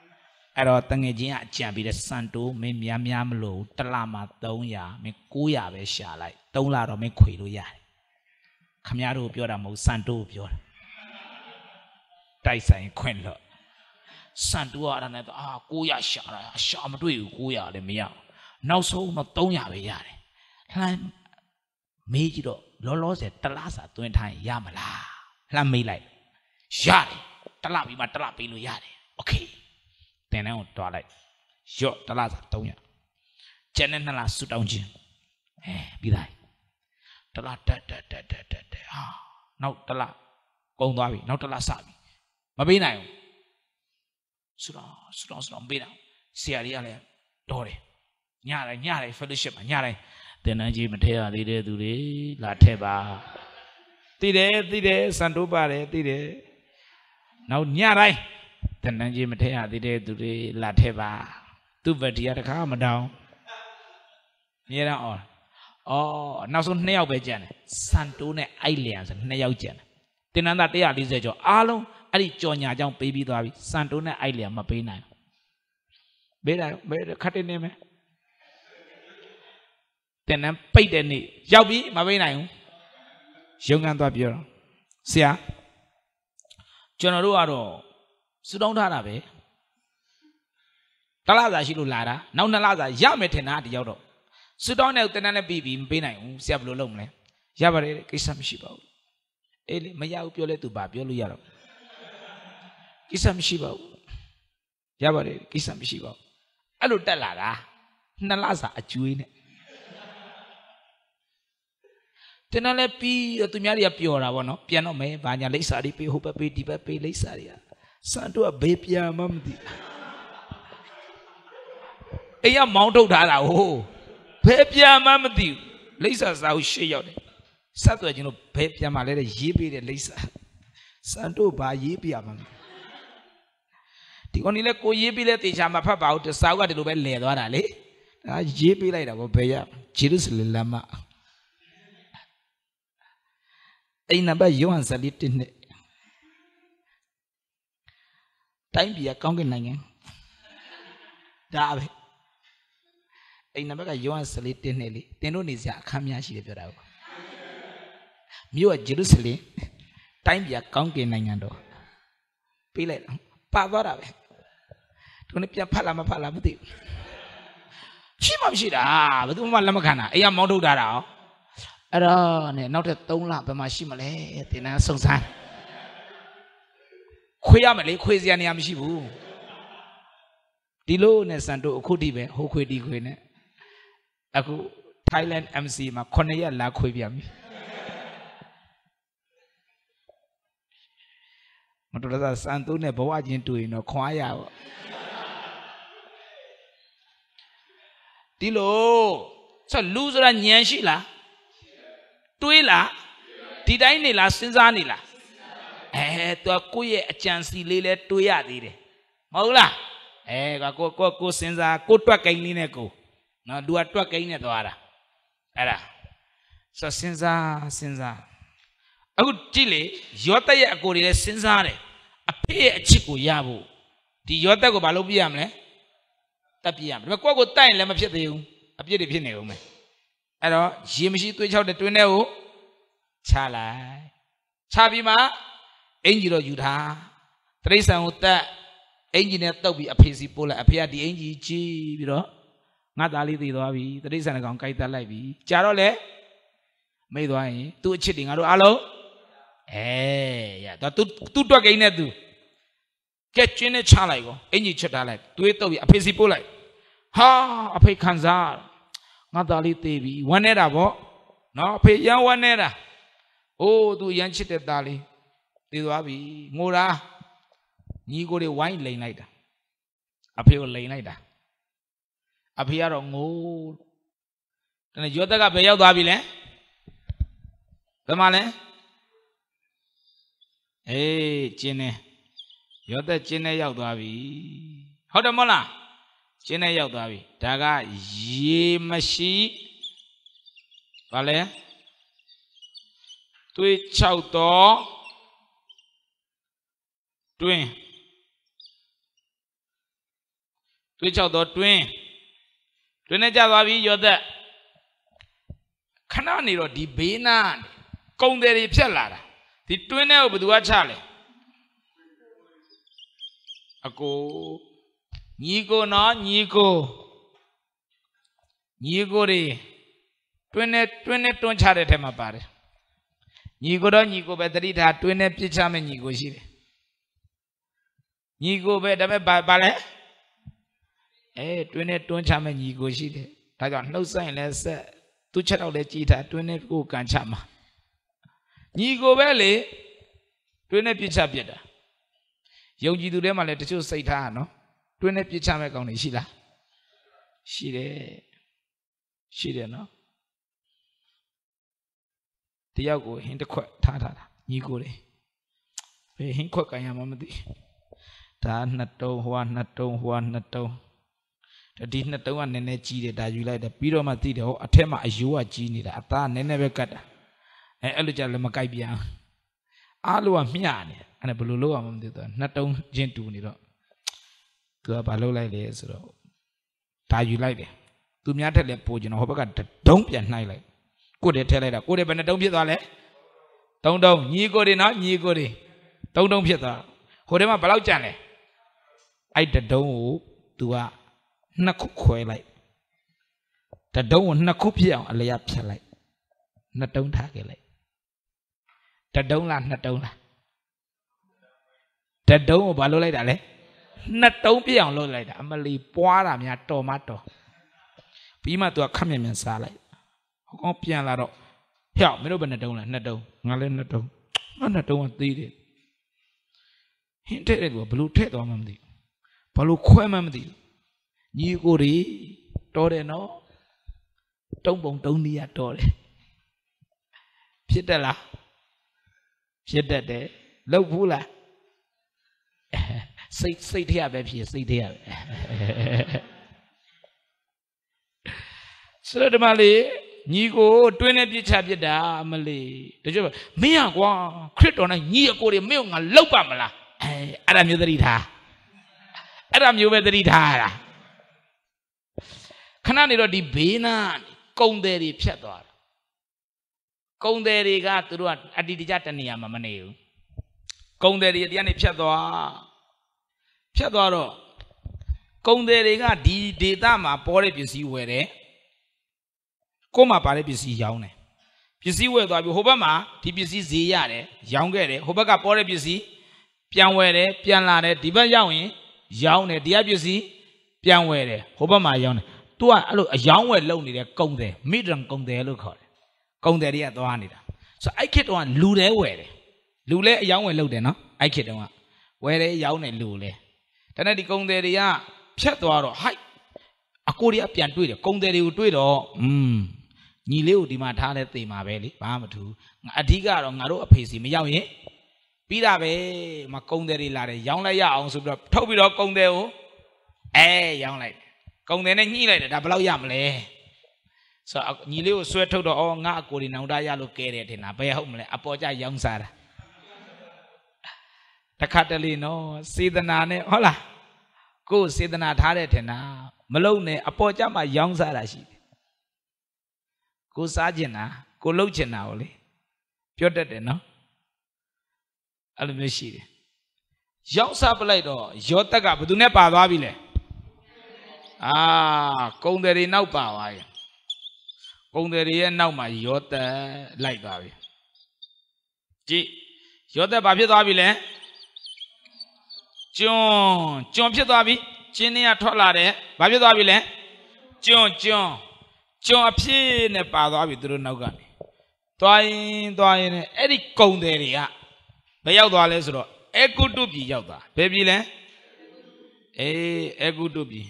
။အဲ့တော့တငယ်ချင်းကအကြံပေးတဲ့စံတိုးမင်းများများမလို့တလမှာ300မင်း900ပဲရှာလိုက်3လတော့မင်းခွေလို့ရတယ်။ခမရတို့ပြောတာမဟုတ်စံတိုးပြောတာတိုက်ဆိုင်ခွင့်လွတ်စံတူရအဲ့ဒါနဲ့အာ900ရှာတာရှာမတွေ့ဘူး900လည်းမရဘူးနောက်ဆုံးတော့300ပဲရတယ်လှမ်းမေးကြည့်တော့လောလောဆယ်တလားစာသွင်းထားရင်ရမလားလှမ်းမေးလိုက်ရတယ်တလားပြီးမှတလားပေးလို့ရတယ်โอเคတင်တန်းကိုတွားလိုက်ရော့တလားစာ300ကျန်တဲ့နှစ်လားဆူတောင်းခြင်းအဲပြီးသားတလားတက်တက်တက်တက်တက်ဟာနောက်တလားကုံသွားပြီနောက်တလားစပြီမပေးနိုင်ဘူးဆူတော့ဆူတော့ဆူတော့မပေးနိုင်ဆရာကြီးကလည်းတော်တယ်ညတိုင်းညတိုင်း fellowship မှာညတိုင်းသင်္นานကြီးမထဲရသေးတဲ့သူတွေလာထဲပါသိတယ်သိတယ်စံတိုးပါတယ်သိတယ်နောက်ညတိုင်းသင်္นานကြီးမထဲရသေးတဲ့သူတွေလာထဲပါ သူ့ဗတ္တိရတခါမတောင်းမြဲတော့အော်အော်နောက်ဆုံး2ယောက်ပဲကြံတယ်စံတိုးနဲ့အိုက်လျံဆို2ယောက်ကြံတယ်သင်္นานသား140ကျော်အားလုံးအဲ့ဒီကြော်ညာကြောင့်ပေးပြီးသွားပြီစံတိုးနဲ့အိုက်လျာမပေးနိုင်ဘူးပေးတာဘယ်ခတ်တင်နေမယ်တင်နန်းပိတ်တဲ့နေ့ရောက်ပြီမပေးနိုင်ဘူးရုံကန်သွားပြောတော့ဆရာကျွန်တော်တို့ကတော့စူတောင်းထားတာပဲတလားစာရှိလို့လာတာနောက်နှစ်လစာရမယ်ထင်တာတယောက်တော့စူတောင်းတဲ့တင်နန်းနဲ့ပြီးပြီမပေးနိုင်ဘူးဆရာဘယ်လိုလုပ်မလဲရပါတယ်ကိစ္စမရှိပါဘူးအေးလေမရဘူးပြောလဲသူပါပြောလို့ရတော့ကိစ္စမရှိပါဘူးရပါတယ်ကိစ္စမရှိပါဘူးအဲ့လိုတက်လာတာနှစ်လစာအကျွေးနဲ့တင်တော့လဲပြီးသူများတွေကပျော်တာပေါ့နော်ပြန်တော့မယ်ဘာညာလိပ်စာတွေပေးဟိုဘက်ပေးဒီဘက်ပေးလိပ်စာတွေကစံတို့ကဘေးပြန်မှမသိအဲ့ရမောင်းထုတ်ထားတာဟိုဘယ်ပြန်မှမသိဘူးလိပ်စာစာဟုတ်ရှေ့ရောက်တယ်ဆက်သွယ်ခြင်းလို့ဘယ်ပြန်မှလဲရေးပေးတဲ့လိပ်စာစံတို့ဘာရေးပြမှမသိဒီကောင်ဒီလဲကိုရေးပြီးလဲတေချာမဖတ်ပါဘူးတစာအုပ်ကဒီလိုပဲလဲသွားတာလေဒါရေးပြီးလိုက်တာကိုဘယ်ရဂျေရုဆလင်လမ်းမအိမ်နံပါတ်ယောဟန်ဇလိတနဲ့တိုင်းပြည်ကကောင်းကင်နိုင်ငံဒါပဲအိမ်နံပါတ်ကယောဟန်ဇလိတနဲ့လေတင်တို့နေစရာအခမ်းများရှိတယ်ပြောတာကိုမြို့ကဂျေရုဆလင်တိုင်းပြည်ကကောင်းကင်နိုင်ငံတော့ပြေးလိုက်တာပါသွားတာပဲဒီနေ့ပြန်ဖတ်လာမဖတ်လာမသိဘူးရှိမှမရှိတာဘယ်သူမှလက်မခံတာအေးကမောင်းထုတ်တာတော့အဲ့တော့နဲ့နောက်ထပ်3လဘယ်မှာရှိမလဲသင်တန်းစုံစမ်းခွေရမလဲခွေစရာနေရာမရှိဘူးဒီလိုနဲ့စံတို့အခုတိပဲဟိုခွေတီခွေနဲ့အခု Thailand MC မှာ9ရက်လာခွေပြန်ပြီမတော်တဆစံသူနဲ့ဘဝချင်းတွေ့ရင်တော့ခွာရပါဒီလိုဆိုလူဆိုတာညံရှိလားတွေးလားဒီတိုင်းနေလားစဉ်းစားနေလားအဲသူကကိုယ့်ရဲ့အကြံစီလေးလဲတွေးရသေးတယ်မဟုတ်လားအဲကိုကိုကိုစဉ်းစားကိုတွက်ကိန်းလေးနဲ့ကိုနော်လူကတွက်ကိန်းနဲ့သွားတာအဲ့ဒါဆိုစဉ်းစားစဉ်းစားအခုကြည့်လေယောသက်ရဲ့အကိုတွေလဲစဉ်းစားတယ်အဖေရဲ့အချစ်ကိုရဖို့ဒီယောသက်ကိုဘာလုပ်ပြရမလဲတပ်ပြရမယ်ဒါပေမဲ့ကိုယ့်ကိုတိုက်ရင်လည်းမဖြစ်သေးဘူးအပြစ်တွေဖြစ်နေဦးမယ်အဲ့တော့ရေမရှိသွေးချောက်တဲ့တွင်းထဲကိုချလိုက်ချပြီးမှအင်ကြီးတော့ယူထားတရိษံကိုတက်အင်ကြီးနဲ့တုတ်ပြီးအဖေစီပို့လိုက်အဖေကဒီအင်ကြီးကြီးပြီးတော့ငါသားလေးသေသွားပြီတရိษံကောင်ကြိုက်တက်လိုက်ပြီကြာတော့လေမိသွားရင်သူ့အချစ်တွေငါတို့အားလုံးအဲရတော့ तू तू တွက်ကိန်းနဲ့ तू ကက်ကျင်းနဲ့ချလိုက်ကောအင်ကြီးချက်ထားလိုက်သွေးတုပ်ပြီးအဖေစီပို့လိုက်ဟာအဖေခံစားငါသားလေးသေးပြီဝမ်းနေတာပေါ့နော်အဖေရမ်းဝမ်းနေတာအိုးသူရမ်းချစ်တဲ့သားလေးသေသွားပြီငိုတာညီကိုတွေဝိုင်းလိန်လိုက်တာအဖေကိုလိန်လိုက်တာအဖေကတော့ငိုတယ်ဒါနဲ့ယောသက်ကဘယ်ရောက်သွားပြီလဲဘယ်မှာလဲအေးကျင်းနေရောသက်ကျင်းနဲ့ရောက်သွားပြီဟုတ်တယ်မဟုတ်လားကျင်းနဲ့ရောက်သွားပြီဒါကရေမရှိဘာလဲသွေးခြောက်တော့တွင်းသွေးခြောက်တော့တွင်းတွင်းနဲ့ကြသွားပြီရောသက်ခဏနေတော့ဒီဘေးနာကုံတယ်တွေဖြတ်လာတာဒီတွင်းထဲကိုဘယ်သူကချလဲအကိုညီကိုနော်ညီကိုညီကိုတွေတွင်းနဲ့တွင်းနဲ့တွန်းချတဲ့ထဲမှာပါတယ်ညီကိုတော့ညီကိုပဲတတိထားတွင်းနဲ့ပြစ်ချမဲ့ညီကိုရှိတယ်ညီကိုပဲဒါပေမဲ့ဘာလဲအဲတွင်းနဲ့တွန်းချမဲ့ညီကိုရှိတယ်ဒါကြောင့်နှုတ်ဆိုင်လဲဆက်သူ့ချက်တော့လဲကြည်ထားတွင်းနဲ့ကိုကန်ချမှာညီကိုပဲလေတွင်းနဲ့ပြစ်ချပြစ်တာယုံကြည်သူတွေမှလည်းတချို့စိတ်ထားနော်တွင်းနဲ့ပြစ်ချမဲ့ကောင်းတွေရှိလားရှိတယ်ရှိတယ်နော်တယောက်ကိုဟင်းတစ်ခွက်ထားထားတာညီကိုတယ်ဘယ်ဟင်းခွက်ကင်ရမှမသိဒါနှစ်တုံးဟိုကနှစ်တုံးဟိုကနှစ်တုံးဒီနှစ်တုံးကနည်းနည်းကြီးတယ်ဒါယူလိုက်တယ်ပြီးတော့မှသိတယ်ဟောအထက်မှာအယိုးကကြီးနေတာအသားကနည်းနည်းပဲကတ်တာအဲအဲ့လိုကြလည်းမကြိုက်ပြန်အားလို့ကမျှနေအဲ့ဒါဘယ်လိုလုပ်အောင်မသိတော့နှစ်တုံးချင်းတူနေတော့သူကဘာလုပ်လိုက်လဲဆိုတော့ဒါယူလိုက်တယ်သူများထက်လည်းပိုကျွန်တော်ဟိုဘက်ကတုံးပြန်နှိုက်လိုက်ကိုယ်တည်းထည့်လိုက်တာကိုယ်တည်းဘယ်နှတုံးဖြစ်သွားလဲသုံးတုံးညီကိုတွေနော်ညီကိုတွေသုံးတုံးဖြစ်သွားဟိုတည်းမှာဘယ်လောက်ကြံလဲအဲ့တတုံးကို तू ကနှစ်ခုခွဲလိုက်တတုံးကိုနှစ်ခုဖြစ်အောင်အလျာဖြတ်လိုက်နှစ်တုံးထားခဲ့လိုက်တတုံးလားနှစ်တုံးလားတတုံးကိုဘာလုပ်လိုက်တာလဲနှစ်တုံးပြည့်အောင်လုပ်လိုက်တာအမလီပွားတာများတော်မတော်ပြီးမှ तू ကခက်မြန်မြန်စားလိုက်ဟောကောင်ပြန်လာတော့ဟဲ့မင်းတို့ဘယ်နှစ်တုံးလဲနှစ်တုံးငါလည်းနှစ်တုံးငါနှစ်တုံးကသေးတယ်ဟင်းတဲ့တဲ့ကဘလို့ထည့်သွားမှမသိဘလို့ခွဲမှမသိညီကိုတွေတော်တယ်နော်တုံးပုံတုံးနည်းရတော်တယ်ဖြစ်တယ်လားဖြစ်တတ်တယ်လောက်ဘူးလားစိတ်စိတ်ထရပဲဖြစ်စိတ်ထရပဲဆိုတော့ဒီမှာလေညီကိုတွင်းနဲ့ပြစ်ချပြစ်တာမလေးတချို့မင်းရကွာခရစ်တော်နဲ့ညီအကိုတွေမင်းကငါလောက်ပါမလားအဲအဲ့ဒါမျိုးသတိထားအဲ့ဒါမျိုးပဲသတိထားတာခဏနေတော့ဒီဘေးနာကုံတယ်တွေဖြတ်သွားတာကုံတယ်တွေကသူတို့ကအတ္တိတကြတနေရာမှာမနေဘူးကုံတယ်တွေတရားနေဖြတ်သွားဖြတ်သွားတော့ကုံတယ်တွေကဒီဒေတာမှာပေါ်တဲ့ပစ္စည်းဝယ်တယ်ကို့မှာပါတဲ့ပစ္စည်းရောင်းတယ်ပစ္စည်းဝယ်သွားပြီဟိုဘက်မှာဒီပစ္စည်းဈေးရတယ်ရောင်းခဲ့တယ်ဟိုဘက်ကပေါ်တဲ့ပစ္စည်းပြန်ဝယ်တယ်ပြန်လာတယ်ဒီဘက်ရောက်ရင် ရောင်းတယ်တရားပစ္စည်းပြန်ဝယ်တယ်ဟိုဘက်မှာရောင်းတယ်သူကအဲ့လိုအယောင်းဝယ်လုပ်နေတဲ့ကုံတယ်မိဒံကုံတယ်လို့ခေါ်တယ်ကုံတယ်တွေကသွားနေတာဆိုတော့အဲ့ခေတ်တော့လူတွေဝယ်တယ်လူလဲအယောင်းဝယ်လုပ်တယ်နော်အဲ့ခေတ်တုန်းကဝယ်တယ်ရောင်းတယ်လူလဲတနေ့ဒီကုံတယ်တွေကဖြတ်သွားတော့ဟိုက်အကိုတွေကပြန်တွေ့တယ်ကုံတယ်တွေကိုတွေ့တော့อืมညီလေးကိုဒီမှာထားလဲတေမှာပဲလေဘာမှမထူးအဓိကတော့ငါတို့အဖေစီမရောက်ရင်ပြီးတာပဲမကုံတယ်တွေလာတယ်ရောင်းလိုက်ရအောင်ဆိုပြီးတော့ထုတ်ပြီးတော့ကုံတယ်ကိုအဲရောင်းလိုက်ကုံတယ်နဲ့ညှိလိုက်တယ်ဒါဘယ်လောက်ရမလဲဆိုတော့ညီလေးကိုဆွဲထုတ်တော့ဩငါအကိုဒီနောင်တရလို့ကဲတယ်ထင်တာဘယ်ဟုတ်မလဲအပေါ်ကြရောင်းစားတာတခါတလေနော်စေတနာနဲ့ဟုတ်လားကိုယ်စေတနာထားတဲ့ထင်တာမလုံးနဲ့အပေါ်ကြမှာရောင်းစားတာရှိတယ်ကိုစားကျင်တာကိုလှုပ်ကျင်တာကိုလေပြောတတ်တယ်နော်အဲ့လိုမျိုးရှိတယ်ရောက်စားပလိုက်တော့ရောတက်ကဘသူနဲ့ပါသွားပြီလဲအာကုံတယ်တွေနောက်ပါသွားရင်ကုံတယ်တွေရဲ့နောက်မှာရောတက်လိုက်သွားပြီကြည့်ရောတက်ဘာဖြစ်သွားပြီလဲကျွန်းကျွန်းဖြစ်သွားပြီကျင်းတွေကထွက်လာတယ်ဘာဖြစ်သွားပြီလဲကျွန်းကျွန်းကျွန်းအဖြစ်နဲ့ပါသွားပြီသူတို့နောက်ကနေသွားရင်သွားရင်အဲ့ဒီကုံတယ်တွေကမရောက်သွားလဲဆိုတော့အကုတုပြည်ရောက်သွားဘယ်ပြည်လဲအေးအကုတုပြည်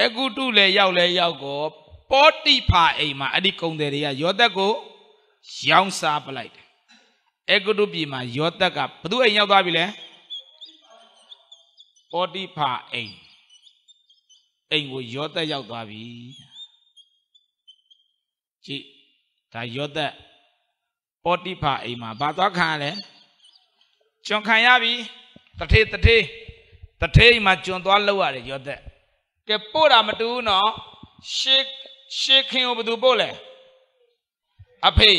အကုတုလည်းရောက်လဲရောက်ကောပောတိဖာအိမ်မှာအဲ့ဒီကုံတယ်တွေကယောသက်ကိုရောင်းစားပလိုက်တယ်အဲဂုတုပြည်မှာယောသက်ကဘသူအိမ်ရောက်သွားပြီလဲပောတိဖာအိမ်အိမ်ကိုယောသက်ရောက်သွားပြီကြည့်ဒါယောသက်ပောတိဖာအိမ်မှာဘာသွားခံရလဲကျွန်ခံရပြီတထေတထေတထေအိမ်မှာကျွန်သွားလောက်ရတယ်ယောသက်ကဲပို့တာမတူဘူးနော်ရှေးရှေးခင်ကိုဘသူပို့လဲအဖေ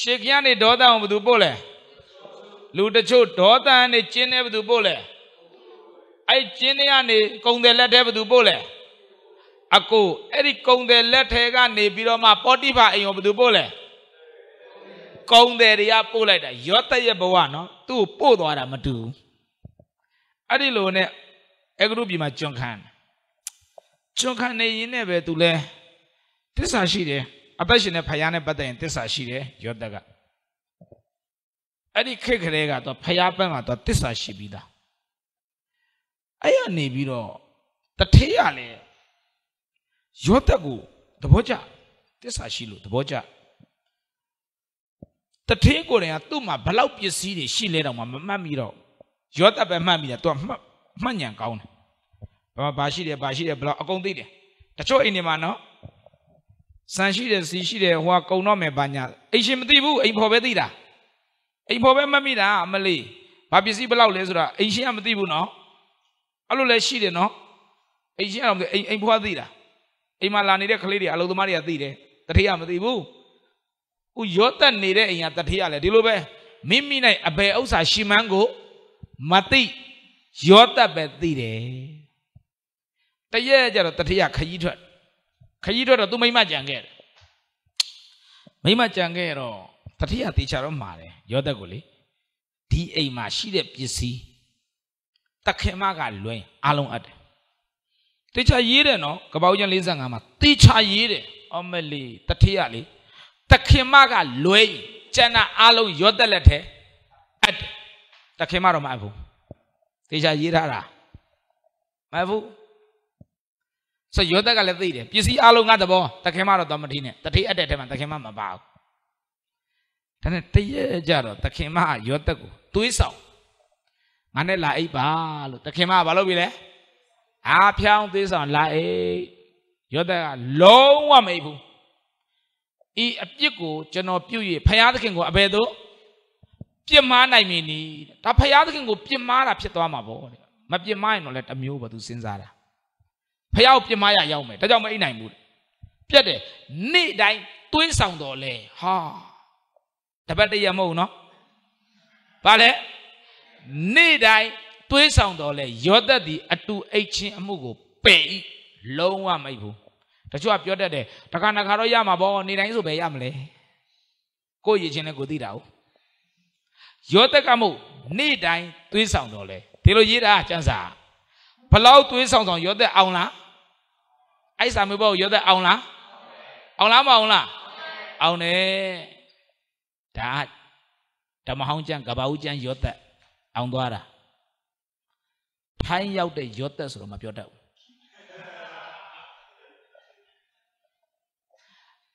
ရှေခရကနေဒေါသအောင်ဘသူပို့လဲလူတချို့ဒေါသကနေကျင်းနေဘသူပို့လဲအဲ့ကျင်းနေကနေ ကုံတယ်လက်ထဲဘသူပို့လဲအကိုအဲ့ဒီကုံတယ်လက်ထဲကနေပြီးတော့မှပေါတိဖာအိမ်ကိုဘသူပို့လဲကုံတယ်တွေကပို့လိုက်တာရောသက်ရဲ့ဘဝနော်သူ့ကိုပို့သွားတာမတူဘူးအဲ့ဒီလိုနဲ့အဂရုပြည်မှာကျွန်ခံကျွန်ခံနေရင်လည်းပဲသူလဲတစ္ဆာရှိတယ်အသက်ရှင်တဲ့ဖယားနဲ့ပတ်သက်ရင်တစ္ဆာရှိတယ်ယောသက်ကအဲ့ဒီခေတ်ကလေးကတော့ဖယားပန်းကတော့တစ္ဆာရှိပြီးသားအဲ့ရနေပြီးတော့တထေးရလည်းယောသက်ကိုသဘောကျတစ္ဆာရှိလို့သဘောကျတထေးကိုယ်တိုင်ကသူ့မှာဘလောက်ပစ္စည်းတွေရှိလဲတော့မှမမှတ်မိတော့ယောသက်ပဲမှတ်မိတယ်သူကမှတ်မှတ်ညံကောင်းတယ်ဘာဘာရှိတယ်ဘာရှိတယ်ဘလောက်အကုန်သိတယ်တချို့အိမ်တွေမှာနော်ဆန်ရှိတယ်စီရှိတယ်ဟိုကကုံတော့မယ်ဘာညာအိမ်ရှင်မသိဘူးအိမ်ဖော်ပဲသိတာအိမ်ဖော်ပဲမမိတာအမလေးဘာပစ္စည်းဘလောက်လဲဆိုတာအိမ်ရှင်ကမသိဘူးနော်အဲ့လိုလဲရှိတယ်နော်အိမ်ရှင်ကတော့အိမ်အိမ်ဖော်ကသိတာအိမ်မှာလာနေတဲ့ကလေးတွေအလုပ်သမားတွေကသိတယ်တတိယမသိဘူးခုရောတက်နေတဲ့အိမ်ကတတိယလဲဒီလိုပဲမိမိနိုင်အဘယ်ဥစ္စာရှိမှန်းကိုမသိရောတက်ပဲသိတယ်တရက်ကြတော့တတိယခကြီးထွက်ခကြီးတော့သူမိမကြံခဲ့တယ်မိမကြံခဲ့တော့တတိယတေချာတော့မှာတယ်ရောသက်ကိုလေဒီအိမ်မှာရှိတဲ့ပစ္စည်းတခင်မကလွင်အလုံးအပ်တယ်တေချာရေးတယ်နော်ကပောက်ကျန်55မှာတေချာရေးတယ်အမလီတတိယလေတခင်မကလွင်ကျန်တာအလုံးရောသက်လက်ထဲအပ်တယ်တခင်မတော့မအပ်ဘူးတေချာရေးထားတာမဟုတ်ဘူးဆိုယောသက်ကလည်းသိတယ်ပစ္စည်းအလုံးငါသဘောတခင်မတော့တော်မထီးနဲ့တထေးအပ်တဲ့ထဲမှာတခင်မမပါဘူးဒါနဲ့တရက်ကြတော့တခင်မယောသက်ကိုသွေးဆောင်ငါနဲ့လာအိပ်ပါလို့တခင်မကဘာလုပ်ပြီလဲအာဖြောင်းသွေးဆောင်လာအိပ်ယောသက်ကလုံးဝမအိပ်ဘူးဤအပြစ်ကိုကျွန်တော်ပြုတ်၍ဖယားသခင်ကိုအဘယ်သို့ပြစ်မှားနိုင်မည်နည်းဒါဖယားသခင်ကိုပြစ်မှားတာဖြစ်သွားမှာပေါ့တဲ့မပြစ်မှားရင်တော့လည်းတမျိုးပဲသူစဉ်းစားတာဖះကိုပြစ်မရရောက်မယ်ဒါကြောင့်မအိပ်နိုင်ဘူးပြက်တယ်နေ့တိုင်းသွေးဆောင်တော်လဲဟာတပတ်တည်းရမဟုတ်နော်ဘာလဲနေ့တိုင်းသွေးဆောင်တော်လဲရောသက်သည်အတူအိတ်ချင်းအမှုကိုပယ်ဤလုံးဝမိတ်ဘူးတချို့ကပြောတတ်တယ်တခါတခါတော့ရမှာပေါ့နေ့တိုင်းဆိုပဲရမလဲကိုရည်ချင်းလဲကိုသိတာ ਉਹ ရောသက်ကမို့နေ့တိုင်းသွေးဆောင်တော်လဲဒီလိုရေးတာစံစာဘလောက်သွေးဆောင်ဆောင်ရောသက်အောင်လားအဲ့စာမေးပွဲကိုရောသက်အောင်လားအောင်လားမအောင်လားအောင်တယ်ဒါဓမ္မဟောင်းကျမ်းကဘာဦးကျမ်းရောသက်အောင်သွားတာထိုင်းရောက်တဲ့ရောသက်ဆိုတော့မပြောတတ်ဘူး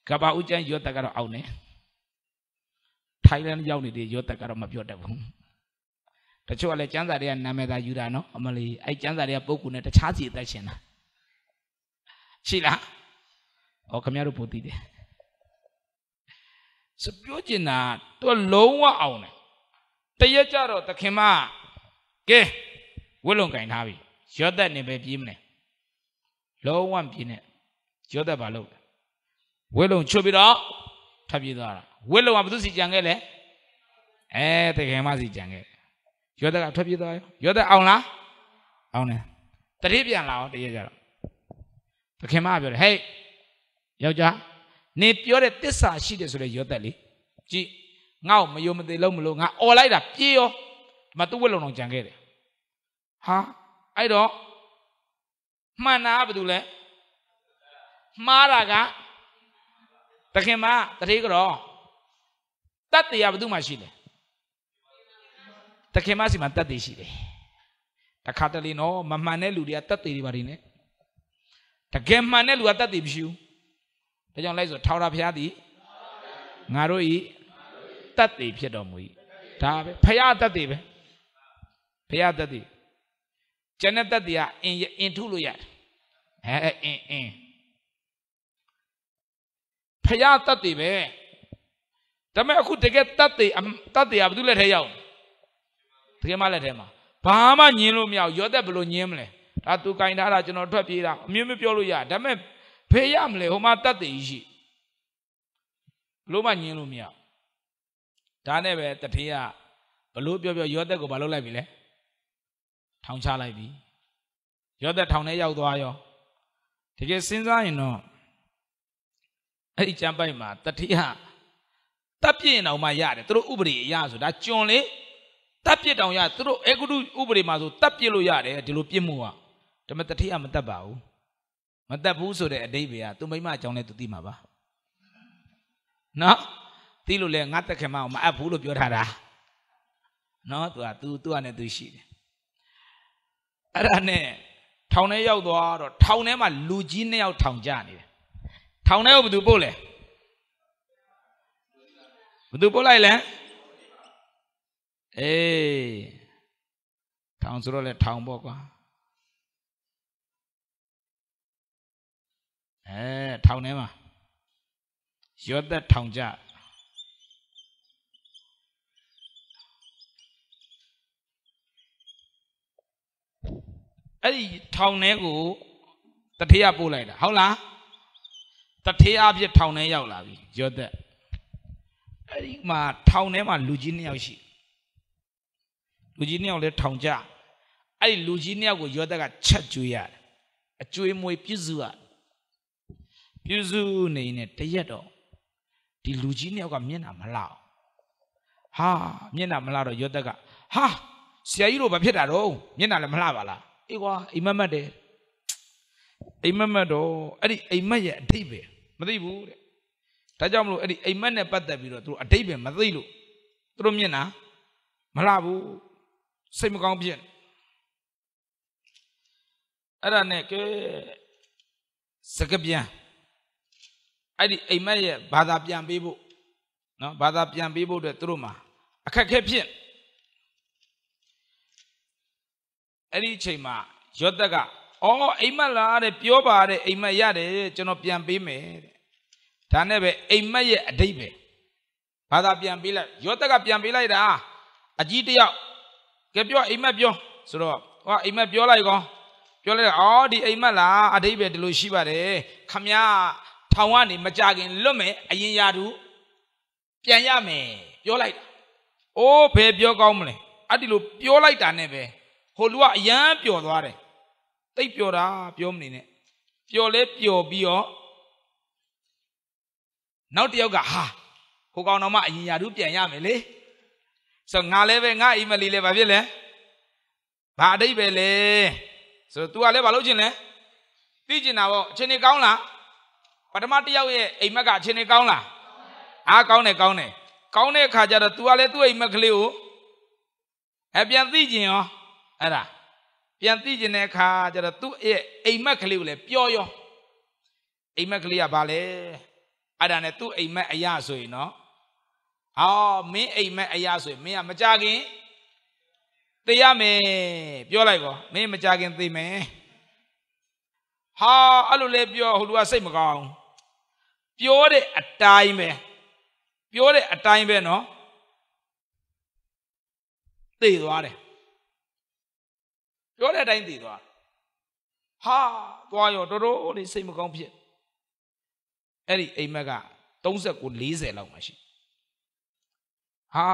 ကဘာဦးကျမ်းရောသက်ကတော့အောင်တယ်ထိုင်းလန်ရောက်နေတဲ့ရောသက်ကတော့မပြောတတ်ဘူးတချို့ကလည်းကျမ်းစာတွေကနာမည်သာယူတာနော်အမလီအဲ့ကျမ်းစာတွေကပုဂ္ဂိုလ်နဲ့တခြားစီအသက်ရှင်တာရှိလားဩခမရတို့ပိုသိတယ်စပြောကျင်တာသူကလုံးဝအောင်တယ်တရက်ကြတော့သခင်မကဲဝတ်လုံကင်ထားပြီရော့သက်နေပဲပြေးမလဲလုံးဝပြေးနဲ့ရော့သက်ပါလို့ဝတ်လုံချွတ်ပြီးတော့ထပ်ပြေးသွားတာဝတ်လုံကဘသူစီကြံခဲ့လဲအဲသခင်မစီကြံခဲ့ယောသကထွက်ပြေးသွားရောယောသအောင်လားအောင်တယ်တတိပြန်လာအောင်တရေကြတော့သခင်မပြောတယ်ဟဲ့ယောက်ျားနေပြောတဲ့တစ္ဆာရှိတယ်ဆိုတဲ့ယောသလေကြည့်ငါ့ကိုမယုံမသိလို့မလို့ငါអော်လိုက်တာပြေးရောမသူ့ဝက်လုံးတော့ကြံခဲ့တယ်ဟာအဲ့တော့မှန်တာကဘာလို့လဲမှားတာကသခင်မတတိကတော့တတ်တရားဘာလို့မှရှိတယ်တခင်မစီမှာတတ်သိရှိတယ်တခါတလေနော်မမှန်တဲ့လူတွေကတတ်သိတွေပါတယ်နဲ့တကယ်မှန်တဲ့လူကတတ်သိမရှိဘူးဒါကြောင့်လိုက်ဆို ထောက်တာဖျားသည်ငါတို့ဤတတ်သိဖြစ်တော်မူ၏ဒါပဲဖျားတတ်သိပဲဖျားတတ်သိကျန်တဲ့တတ်သိကအင်အင်ထုလို့ရတယ်ဟဲအင်းအင်းဖျားတတ်သိပဲဒါပေမဲ့အခုတကယ်တတ်သိတတ်သိကဘယ်သူလက်ထဲရောက်လဲတကယ်မလက်ထဲမှာဘာမှညင်းလို့မရဘူးရောသက်ဘလို့ညင်းမလဲဒါသူကင်ထားတာကျွန်တော်ထွက်ပြေးတာအမျိုးမျိုးပြောလို့ရဒါပေမဲ့ဖေးရမလဲဟိုမှာတတ်တယ်ရှိဘလို့မှညင်းလို့မရဒါနဲ့ပဲတထေးကဘလို့ပြောပြောရောသက်ကိုဘာလုပ်လိုက်ပြီလဲထောင်ချလိုက်ပြီရောသက်ထောင်ထဲရောက်သွားရောတကယ်စဉ်းစားရင်တော့အဲ့ဒီကျမ်းပိုက်မှာတတိယတပ်ပြင်းအောင်မှရတယ်သူတို့ဥပဒေအရဆိုဒါကျွန်လေတပ်ပြစ်တောင်ရသူတို့အေဂုတုဥပဒေမှာဆိုတပ်ပြစ်လို့ရတယ်ဒီလိုပြစ်မှုကဓမ္မတတိယမတတ်ပါဘူးမတတ်ဘူးဆိုတဲ့အတိပ္ပယ်ကသူမိမအကြောင်းနဲ့သူသိမှာပါနော်သိလို့လဲငါတက်ခင်မအောင်မအပ်ဘူးလို့ပြောထားတာနော်သူက तू သူကနဲ့သူရှိတယ်အဲ့ဒါနဲ့ထောင်ထဲရောက်သွားတော့ထောင်ထဲမှာ လူကြီးနှစ်ယောက်ထောင်ကြနေတယ်ထောင်ထဲကိုဘယ်သူပို့လဲဘယ်သူပို့လိုက်လဲအေးထောင်ဆိုတော့လေထောင်ပေါ့ကွာအဲထောင်ထဲမှာရော့သက်ထောင်ကြအဲ့ဒီထောင်ထဲကိုတထေးကပို့လိုက်တာဟုတ်လားတထေးအပြစ်ထောင်ထဲရောက်လာပြီရော့သက်အဲ့ဒီမှာထောင်ထဲမှာလူကြီးနှစ်ယောက်ရှိလူကြီးနှစ်ယောက်လည်းထောင်ကြအဲ့ဒီလူကြီးနှစ်ယောက်ကိုယောသက်ကချက်ကျွေးရတယ်အကျွေးမွေးပြုစုရပြုစုနေနေတရက်တော့ဒီလူကြီးနှစ်ယောက်ကမျက်နှာမလောက်ဟာမျက်နှာမလောက်တော့ယောသက်ကဟာဆရာကြီးတို့ဘာဖြစ်တာတော့မျက်နှာလည်းမလှပါလားအေးကွာအိမ်မက်မက်တယ်အိမ်မက်မက်တော့အဲ့ဒီအိမ်မက်ရဲ့အထိပ္ပယ်မသိဘူးတဲ့ဒါကြောင့်မလို့အဲ့ဒီအိမ်မက်နဲ့ပတ်သက်ပြီးတော့သူတို့အထိပ္ပယ်မသိလို့သူတို့မျက်နှာမလှဘူးစိတ်မကောင်းဖြစ်အဲ့ဒါနဲ့ကဲစကပြန်အဲ့ဒီအိမ်မက်ရဲ့ဘာသာပြန်ပေးဖို့နော်ဘာသာပြန်ပေးဖို့အတွက်သူတို့မှာအခက်ခဲဖြစ်အဲ့ဒီအချိန်မှာယောသက်ကအော်အိမ်မက်လားတဲ့ပြောပါတဲ့အိမ်မက်ရတယ်ကျွန်တော်ပြန်ပေးမယ်တဲ့ဒါနဲ့ပဲအိမ်မက်ရဲ့အတိတ်ပဲဘာသာပြန်ပေးလိုက်ယောသက်ကပြန်ပေးလိုက်တာ အကြီးတယောက်ကဲပြောအိမ်မက်ပြောဆိုတော့ဟာအိမ်မက်ပြောလိုက်ကောပြောလိုက်အော်ဒီအိမ်မက်လားအတိပ္ပယ်ဒီလိုရှိပါတယ်ခမရထောင်ကနေမကြခင်လွတ်မယ်အရင်ရာသူပြန်ရမယ်ပြောလိုက်တာအိုးဘယ်ပြောကောင်းမလဲအဲ့ဒီလိုပြောလိုက်တာနဲ့ပဲဟိုလူကအယမ်းပျော်သွားတယ်တိတ်ပျော်တာပြောမနေနဲ့ပျော်လဲပျော်ပြီးတော့နောက်တစ်ယောက်ကဟာဟိုကောင်တော်မအရင်ရာသူပြန်ရမယ်လေဆိုတော့ငါလည်းပဲငါ email လေးလည်းဘာဖြစ်လဲဘာအတိတ်ပဲလဲဆိုတော့ तू ကလည်းဘာလုပ်ချင်လဲသိချင်တာပေါ့အချိန်နေကောင်းလားပထမတစ်ယောက်ရဲ့အိမ်မက်ကအချိန်နေကောင်းလားအားကောင်းတယ်ကောင်းတယ်ကောင်းတဲ့အခါကျတော့ तू ကလည်းသူ့အိမ်မက်ကလေးကိုအပြန်သိချင်ရောအဲ့ဒါပြန်သိကျင်တဲ့အခါကျတော့သူ့ရဲ့အိမ်မက်ကလေးကိုလည်းပြောရောအိမ်မက်ကလေးကဘာလဲအဲ့ဒါနဲ့သူ့အိမ်မက်အရာဆိုရင်တော့အော်မင်းအိမ်မက်အရာဆိုရင်မင်းကမကြခင်သိရမယ်ပြောလိုက်ကောမင်းမကြခင်သိမယ်ဟာအဲ့လိုလဲပြောဟိုလူကစိတ်မကောင်းပြောတဲ့အတိုင်းပဲပြောတဲ့အတိုင်းပဲနော်သိသွားတယ်ပြောတဲ့အတိုင်းသိသွားဟာသွားရောတော်တော်လေးစိတ်မကောင်းဖြစ်အဲ့ဒီအိမ်မက်က39 40လောက်မှရှိဟာ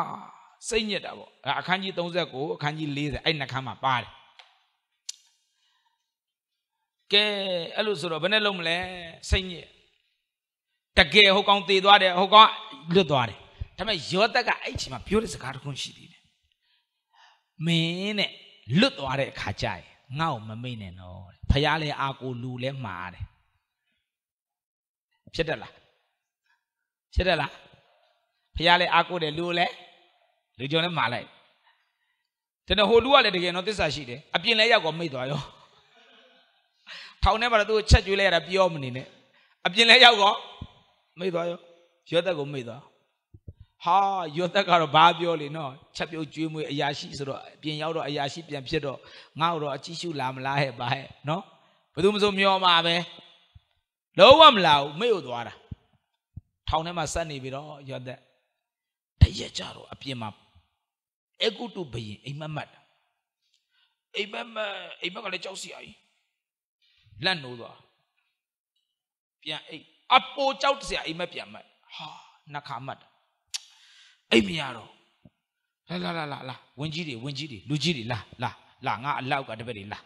စိတ်ညစ်တာပေါ့အခန်းကြီး39အခန်းကြီး40အဲ့နှစ်ခန်းမှာပါတယ်ကဲအဲ့လိုဆိုတော့ဘယ်နဲ့လုံးမလဲစိတ်ညစ်တကယ်ဟိုကောင်တည်သွားတယ်ဟိုကောင်လွတ်သွားတယ်ဒါပေမဲ့ယောသက်ကအဲ့ချိန်မှာပြောတဲ့စကားတစ်ခုရှိသေးတယ်မင်းနဲ့လွတ်သွားတဲ့အခါကျရင်ငါ့ကိုမမိတ်နဲ့တော့ဖះလဲအာကိုလူလဲမှားတယ်ဖြစ်တယ်လားဖြစ်တယ်လားဖះလည်းအားကိုးတယ်လူလည်းလူကြောင့်လည်းမာလိုက်တကယ်ဟိုလူကလည်းတကယ်တော့သစ္စာရှိတယ်အပြင်လည်းရောက်တော့မိတ်သွားရောထောင်ထဲမှာတော့သူ့ကိုချက်ကျွေးလိုက်ရတာပြောမနေနဲ့အပြင်လည်းရောက်တော့မိတ်သွားရောရောသက်ကိုမိတ်သွားဟာယောသက်ကတော့ဘာပြောလေနော်ချက်ပြုတ်ကျွေးမွေးအရာရှိဆိုတော့ပြင်ရောက်တော့အရာရှိပြန်ဖြစ်တော့ငါ့တော့အကြည့်ရှုလာမလားဟဲ့ဘာဟဲ့နော်ဘယ်သူမှမစိုးမျောမှာပဲလုံးဝမလာဘူးမေ့လို့သွားတာထောင်ထဲမှာဆက်နေပြီတော့ယောသက်ရက်ကြတော့အပြင်မှာအကုတုဘယင်အိမ်မက်မက်တာအိမ်မက်မက်အိမ်မက်ကလည်းကြောက်စရာကြီးလန့်နိုးသွားပြန်အိတ်အပိုကြောက်စရာအိမ်မက်ပြန်မက်ဟာနှခါမက်အိမ်မရတော့လာလာလာလာဝင်းကြီးတွေဝင်းကြီးတွေလူကြီးတွေလာလာလာငါအလောက်ကတပည့်တွေလာ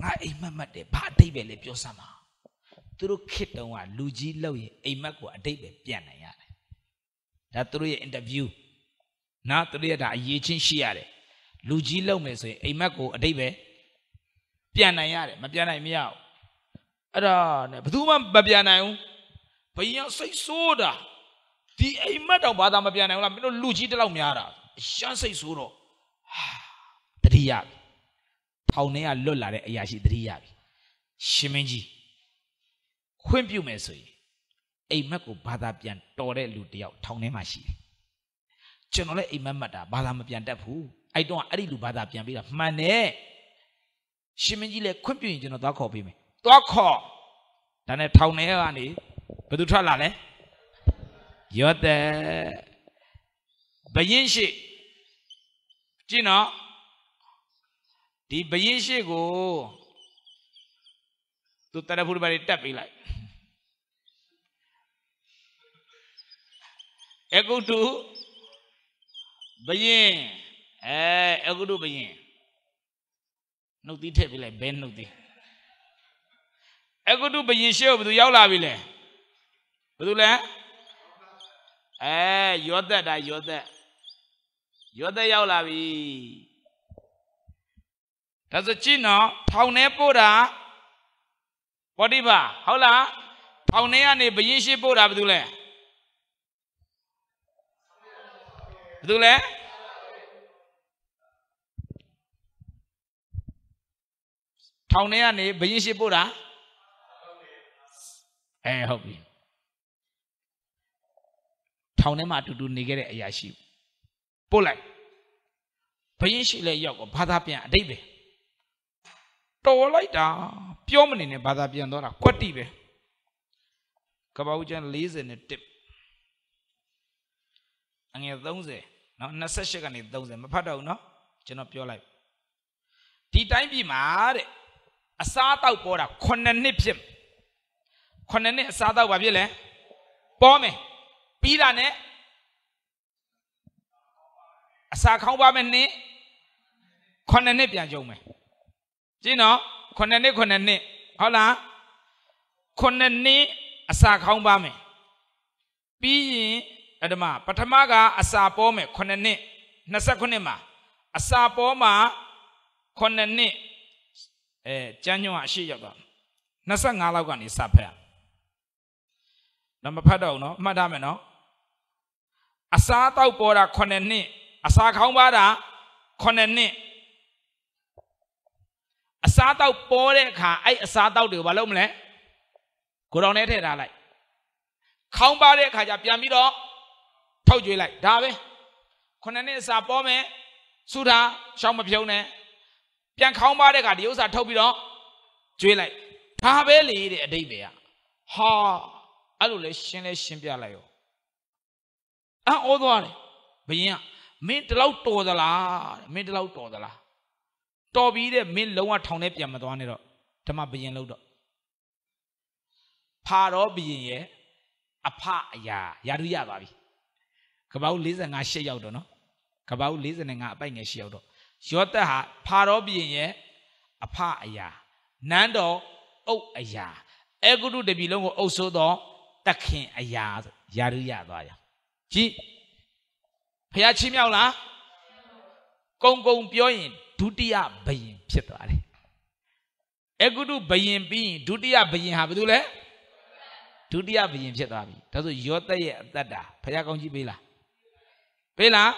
ငါအိမ်မက်မက်တယ်ဘာအတိတ်ပဲလဲပြောစမ်းပါသူတို့ခေတ္တကလူကြီးလောက်ရင်အိမ်မက်ကိုအတိတ်ပဲပြန်နိုင်ရတယ်ဒါသူတို့ရဲ့ interview နော်သူတို့ရဲ့ဒါအရေးချင်းရှိရတယ်လူကြီးလုံမယ်ဆိုရင်အိမ်မက်ကိုအတိတ်ပဲပြန်နိုင်ရတယ်မပြန်နိုင်မရဘူးအဲ့ဒါနဲ့ဘယ်သူမှမပြန်နိုင်ဘူးဘယင်စိတ်ဆိုးတာဒီအိမ်မက်တော့ဘာသာမပြန်နိုင်ဘူးလားမင်းတို့လူကြီးတလောက်များတာအရှမ်းစိတ်ဆိုးတော့တတိယထောင်ထဲကလွတ်လာတဲ့အရာရှိတတိယရှင်မင်းကြီးခွင့်ပြုမယ်ဆိုရင်အိမ်မက်ကိုဘာသာပြန်တော်တဲ့လူတယောက်ထောင်ထဲမှာရှိတယ်ကျွန်တော်လည်းအိမ်မက်မှတ်တာဘာသာမပြန်တတ်ဘူးအဲ့တော့အဲ့ဒီလူဘာသာပြန်ပြီးတာမှန်တယ်ရှင်မင်းကြီးလည်းခွင့်ပြုရင်ကျွန်တော်သွားခေါ်ပေးမယ်သွားခေါ်ဒါနဲ့ထောင်ထဲကနေဘယ်သူထွက်လာလဲယောသဘယင်းရှိကြည့်နော်ဒီဘယင်းရှိကိုသူတရဖူးတွေတက်ပေးလိုက်အကုတုဘယင်အဲအကုတုဘယင်နှုတ်သီးထည့်ပြလိုက်ဘဲနှုတ်သီးအကုတုဘယင်ရှေ့ကိုဘယ်သူရောက်လာပြီလဲဘယ်သူလဲအဲယောသက်ဒါယောသက်ယောသက်ရောက်လာပြီဒါဆိုကြည့်နော်ထောင်ထဲပို့တာဗောဓိပါဟုတ်လားထောင်ထဲကနေဘယင်ရှေ့ပို့တာဘယ်သူလဲဘယ်သူလဲထောင်ထဲကနေဘရင်ရှိပို့တာအဲဟုတ်ပြီထောင်ထဲမှာအတူတူ နေခဲ့တဲ့အရာရှိပို့လိုက်ဘရင်ရှိလဲရောက်တော့ဘာသာပြန် အတိတ်ပဲတော်လိုက်တာပြောမနေနဲ့ဘာသာပြန်တော့တာကွက်တိပဲကပောက်ကျန်40နဲ့တစ်အငယ်30နော်28ကနေ30မဖတ်တော့ဘူးနော်ကျွန်တော်ပြောလိုက်ဒီတိုင်းပြည်မှာတဲ့အစားတောက်ပေါ်တာ9နှစ်ဖြစ်9နှစ်အစားတောက်ဘာဖြစ်လဲပေါ်မယ်ပြီးတာနဲ့အစာခေါင်းပါမယ်နှစ်9နှစ်ပြန်ကြုံမယ်ကြည့်နော်9နှစ်9နှစ်ဟုတ်လား9နှစ်အစာခေါင်းပါမယ်ပြီးရင်အဲ့ဒါမှပထမက အစာပေါ်မယ်9နှစ်29မှာ အစာပေါ်မှာ9နှစ်အဲကျန်းညွန့်အရှိရောက်သွား25လောက်ကနေစဖက်တော့မဖတ်တော့ဘူးเนาะမှတ်ထားမယ်เนาะအစာတောက်ပေါ်တာ9နှစ်အစာခေါင်းပါတာ9နှစ်အစာတောက်ပေါ်တဲ့အခါအဲ့အစာတောက်တွေကိုမလုပ်မလဲကိုတော်နဲ့ထည့်ထားလိုက် ခေါင်းပါတဲ့အခါကျပြန်ပြီးတော့ထောက်ကျွေးလိုက်ဒါပဲခုနှစ်နှစ်အစာပေါ်မယ်ဆူတာရှောင်းမပြုံးနဲ့ပြန်ခေါင်းပါတဲ့ကဒီဥစ္စာထုတ်ပြီးတော့ကျွေးလိုက်ဒါပဲလေတဲ့အတိတ်ပဲဟာအဲ့လိုလဲရှင်းလဲရှင်းပြလိုက်ရောအံ့ဩသွားတယ်ဘယင်ကမင်းဒီလောက်တော်သလားမင်းဒီလောက်တော်သလားတော်ပြီးတဲ့မင်းလုံးဝထောင်ထဲပြန်မသွားနဲ့တော့ဓမ္မဘယင်လို့တော့ဖာတော်ဘယင်ရဲ့အဖအရာယာတုရသွားပြီကပောက်45ရှစ်ရောက်တော့နော်ကပောက်45အပိုက်ငယ်ရှစ်ရောက်တော့ယောသက်ဟာဖာရောဘုရင်ရဲ့အဖအရာနန်းတော်အုပ်အရာအဲဂုတုတပီလုံးကိုအုပ်ဆိုးသောတခင်အရာယာရုရသွားရကြည်ဖျားချင်းမြောက်လားကုံကုံပြောရင်ဒုတိယဘယင်ဖြစ်သွားတယ်အဂုတုဘယင်ပြီးရင်ဒုတိယဘယင်ဟာဘာလို့လဲဒုတိယဘယင်ဖြစ်သွားပြီဒါဆိုယောသက်ရဲ့အတ္တတာဖျားကောင်းကြီးပေးလားပေးလား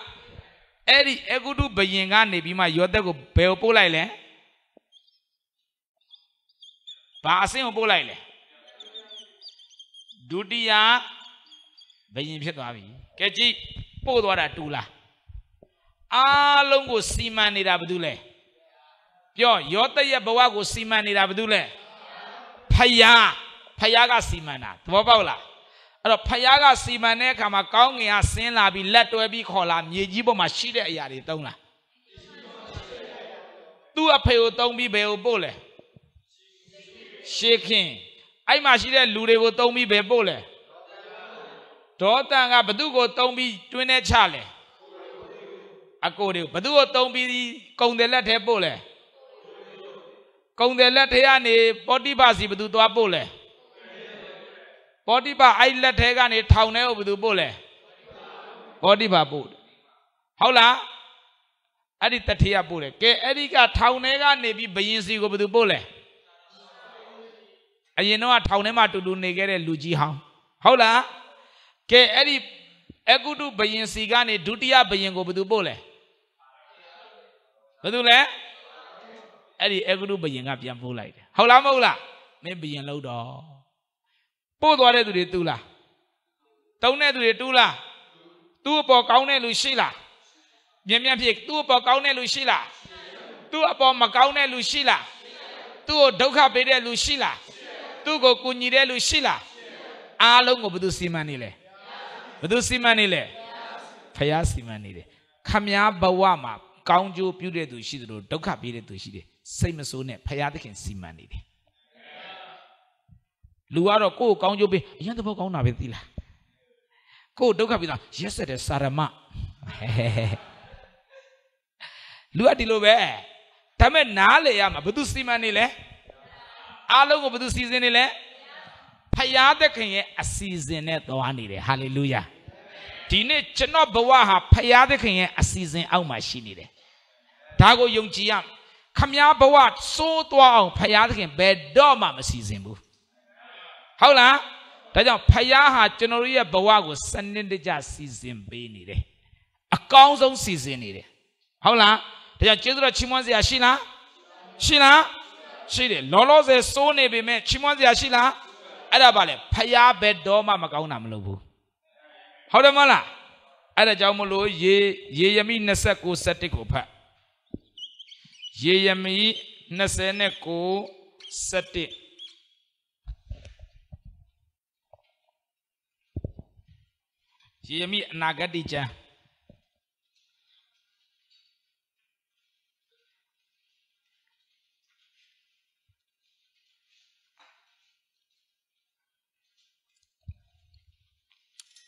အဲ့ဒီအဂုတုဘယင်ကနေပြီးမှယောသက်ကိုဘယ်ကိုပို့လိုက်လဲဘာအဆင့်ကိုပို့လိုက်လဲဒုတိယဘယင်ဖြစ်သွားပြီကဲကြည့်ပို့သွားတာတူလားအားလုံးကိုစီမံနေတာဘာတူလဲပြောယောသက်ရဲ့ဘဝကိုစီမံနေတာဘာတူလဲဖယားဖယားကစီမံတာသဘောပေါက်လားအဲ့တော့ဖယားကစီမံတဲ့အခါမှာကောင်းငင်ကဆင်းလာပြီးလက်တွဲပြီးခေါ်လာမြေကြီးပေါ်မှာရှိတဲ့အရာတွေသုံးလာသူ့အဖေကိုသုံးပြီးဘယ်ကိုပို့လဲရှေခင်အဲ့မှာရှိတဲ့လူတွေကိုသုံးပြီးဘယ်ပို့လဲဒေါသန်ကဘသူ့ကိုသုံးပြီးတွင်းနဲ့ချလဲအကိုတွေကိုဘသူ့ကိုသုံးပြီးကုံတယ်လက်ထဲပို့လဲကုံတယ်လက်ထဲကနေပောတိပါစီဘသူသွားပို့လဲပောတိပါအဲ့လက်ထဲကနေထောင်ထဲကိုဘယ်သူပို့လဲပောတိပါပို့ဟုတ်လားအဲ့ဒီတထေရပို့တယ်ကဲအဲ့ဒီကထောင်ထဲကနေပြီးဘယင်စီကိုဘယ်သူပို့လဲအရင်တော့ထောင်ထဲမှာတူတူနေခဲ့တဲ့လူကြီးဟောင်းဟုတ်လားကဲအဲ့ဒီအကုတုဘယင်စီကနေဒုတိယဘယင်ကိုဘယ်သူပို့လဲဘယ်သူလဲအဲ့ဒီအကုတုဘယင်ကပြန်ပို့လိုက်တယ်ဟုတ်လားမဟုတ်လားမင်းဘယင်လို့တော့ပို့သွားတဲ့သူတွေတူလားတုံးတဲ့သူတွေတူလားသူ့အပေါ်ကောင်းတဲ့လူရှိလားမြင်မြတ်ဖြစ်သူ့အပေါ်ကောင်းတဲ့လူရှိလားသူ့အပေါ်မကောင်းတဲ့လူရှိလားသူ့ကိုဒုက္ခပေးတဲ့လူရှိလားသူ့ကိုကူညီတဲ့လူရှိလားအားလုံးကိုဘယ်သူစီမံနေလဲဘယ်သူစီမံနေလဲဖယားစီမံနေတယ်ခမည်းဘဝမှာကောင်းကျိုးပြုတဲ့သူရှိသလိုဒုက္ခပေးတဲ့သူရှိတယ်စိတ်မဆိုးနဲ့ဖယားသခင်စီမံနေတယ်လူကတော့ကိုယ့်ကိုကောင်းကျိုးပေးအရင်သဘောကောင်းတာပဲသိလားကိုယ်ဒုက္ခပြီးသားရက်ဆက်တဲ့စာရမလူကဒီလိုပဲဒါမဲ့နားလေရမှာဘသူစီမံနေလဲအားလုံးကိုဘသူစီစဉ်နေလဲဖယားသခင်ရဲ့အစီအစဉ်နဲ့သွားနေတယ်ဟာလေလုယာဒီနေ့ကျွန်တော်ဘဝဟာဖယားသခင်ရဲ့အစီအစဉ်အောက်မှာရှိနေတယ်ဒါကိုယုံကြည်ရခမည်းဘဝစိုးသွားအောင်ဖယားသခင်ဘယ်တော့မှမစီစဉ်ဘူးဟုတ်လားဒါကြောင့်ဖယားဟာကျွန်တော်ရဲ့ဘဝကိုစနစ်တကျစီစဉ်ပေးနေတယ်အကောင်းဆုံးစီစဉ်နေတယ်ဟုတ်လားဒါကြောင့်ကျေးဇူးတော်ချီးမွမ်းစရာရှိလားရှိလားရှိတယ်လောလောဆယ်စိုးနေပေမဲ့ချီးမွမ်းစရာရှိလားအဲ့ဒါပါလေဖယားဘယ်တော့မှမကောင်းတာမလုပ်ဘူးဟုတ်တယ်မဟုတ်လားအဲ့ဒါကြောင့်မလို့ရေရေယမိ29စက်တစ်ကိုဖတ်ရေယမိ29စက်တစ်ရေမိအနာဂတ်ကျမ်း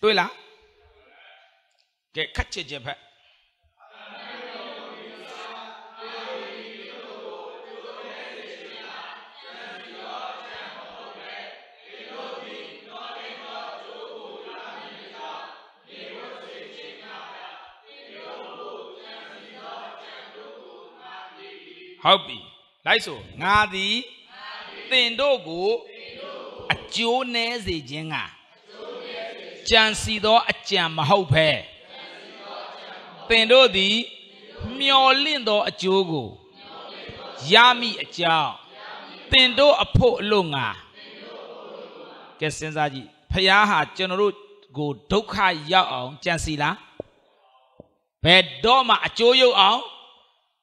တွေ့လားကဲခတ်ချက်ချက်ဖက်ဟုတ်ပြီလိုက်ဆိုငါသည်သင်တို့ကိုအကျိုးနည်းစေခြင်းကကြံစီသောအကြံမဟုတ်ဘဲသင်တို့သည်မျော်လင့်သောအကျိုးကိုရမည်အကြောင်းသင်တို့အဖို့အလို့ငါကဲစဉ်းစားကြည့်ဖះဟာ ကျွန်တော်တို့ကိုဒုက္ခရောက်အောင်ကြံစီလားဘယ်တော့မှအကျိုးရုပ်အောင်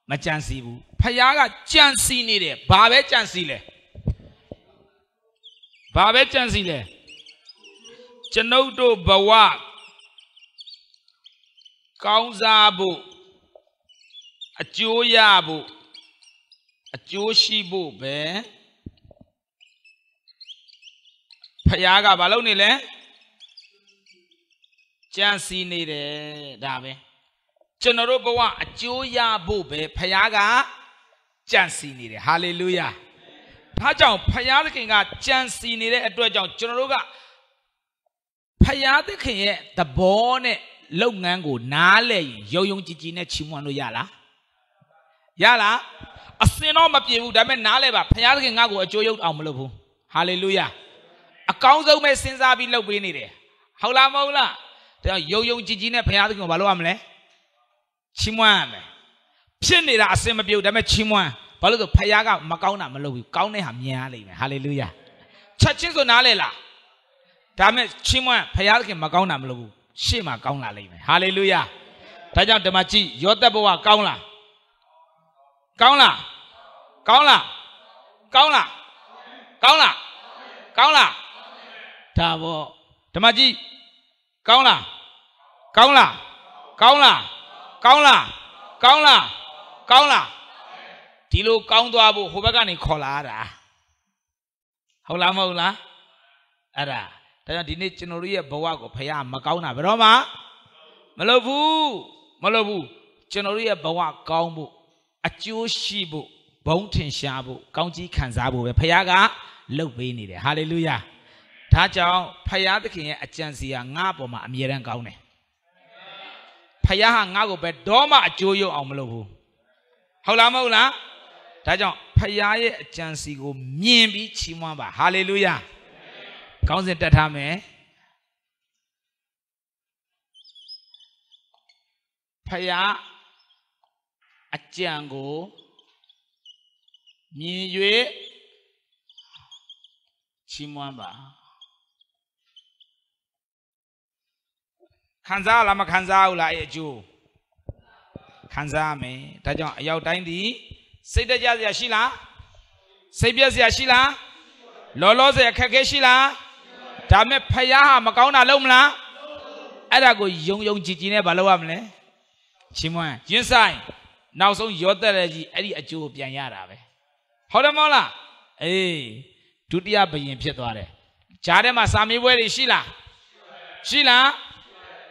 မကြံစီဘူးဖယားကကြံစီနေတယ်ဘာပဲကြံစီလဲဘာပဲကြံစီလဲကျွန်ုပ်တို့ဘဝကောင်းစားဖို့အကျိုးရဖို့အကျိုးရှိဖို့ပဲဖယားကဘာလုပ်နေလဲကြံစီနေတယ်ဒါပဲကျွန်တော်တို့ဘဝအကျိုးရဖို့ပဲဖယားကကြံစီနေတယ်ဟာလေလုယာဒါကြောင့်ဖယားသခင်ကကြံစီနေတဲ့အတွက်ကြောင့်ကျွန်တော်တို့ကဖယားသခင်ရဲ့သဘောနဲ့လုပ်ငန်းကို နားလည်ရုံရုံကြည်ကြည်နဲ့ချီးမွမ်းလို့ရလားရလားအစင်တော့မပြေဘူးဒါပေမဲ့နားလည်ပါဖယားသခင်ငါ့ကိုအကျိုးရောက်အောင်မလုပ်ဘူးဟာလေလုယာအကောင်းဆုံးပဲစဉ်းစားပြီး လုပ်ပေးနေတယ်ဟုတ်လားမဟုတ်လားဒါကြောင့်ရုံရုံကြည်ကြည်နဲ့ဖယားသခင်ကိုမလုပ်ရမလဲချီးမွမ်းရမယ်ဖြစ်နေတာအစင်မပြုတ်ဒါပေမဲ့ချီးမွမ်းဘာလို့ဆိုဖခင်ကမကောင်းတာမလုပ်ဘူးကောင်းတဲ့ဟာမြင်ရလိမ့်မယ်ဟာလေလုယာချက်ချင်းဆိုနားလေလားဒါပေမဲ့ချီးမွမ်းဖခင်ခင်မကောင်းတာမလုပ်ဘူးရှေ့မှာကောင်းလာလိမ့်မယ်ဟာလေလုယာဒါကြောင့်ဒီမှာကြည့်ယောသက်ဘဝကောင်းလားကောင်းလားကောင်းလားကောင်းလားကောင်းလားကောင်းလားဒါပေါ့ဓမ္မကြီးကောင်းလားကောင်းလားကောင်းလားကောင်းလားကောင်းလားကောင်းလားဒီလိုကောင်းသွားဖို့ဟိုဘက်ကနေခေါ်လာတာဟုတ်လားမဟုတ်လားအဲ့ဒါဒါကြောင့်ဒီနေ့ကျွန်တော်တို့ရဲ့ဘဝကိုဖခင်မကောင်းတာဘယ်တော့မှမလုပ်ဘူးမလုပ်ဘူးကျွန်တော်တို့ရဲ့ဘဝကောင်းဖို့အကျိုးရှိဖို့ဘုံထင်ရှားဖို့ကောင်းကြီးခံစားဖို့ပဲဖခင်ကလုပ်ပေးနေတယ်ဟာလေလုယာဒါကြောင့်ဖခင်သခင်ရဲ့အကြံစီဟာငါ့အပေါ်မှာအမြဲတမ်းကောင်းတယ်ဖခင်ဟာငါ့ကိုပဲတော့မှအကျိုးရုံအောင်မလုပ်ဘူးဟုတ်လားမဟုတ်လားဒါကြောင့်ဖခင်ရဲ့အကြံစီကို မြင်ပြီးချီးမွမ်းပါဟာလေလုယာခေါင်းစဉ်တက်ထားမယ်ဖယားအကြံကိုမြင်၍ချီးမွမ်းပါခံစားလားမခံစားဘူးလားအဲ့အကျိုးခံစားရမယ်ဒါကြောင့်အရောက်တိုင်းသည်စိတ်တကြစရာရှိလားစိတ်ပြက်စရာရှိလားလောလောဆယ်အခက်ခဲရှိလားဒါမဲ့ဖယားဟာမကောင်းတာလုပ်မလားအဲ့ဒါကိုယုံယုံကြည်ကြည်နဲ့မလုပ်ရမလဲချင်းမွန်းရင်းဆိုင်နောက်ဆုံးရောသက်တဲ့ကြီးအဲ့ဒီအကျိုးကိုပြန်ရတာပဲဟုတ်တယ်မဟုတ်လားအေးဒုတိယဘယင်ဖြစ်သွားတယ်ဂျားထဲမှာစာမေးပွဲတွေရှိလားရှိလား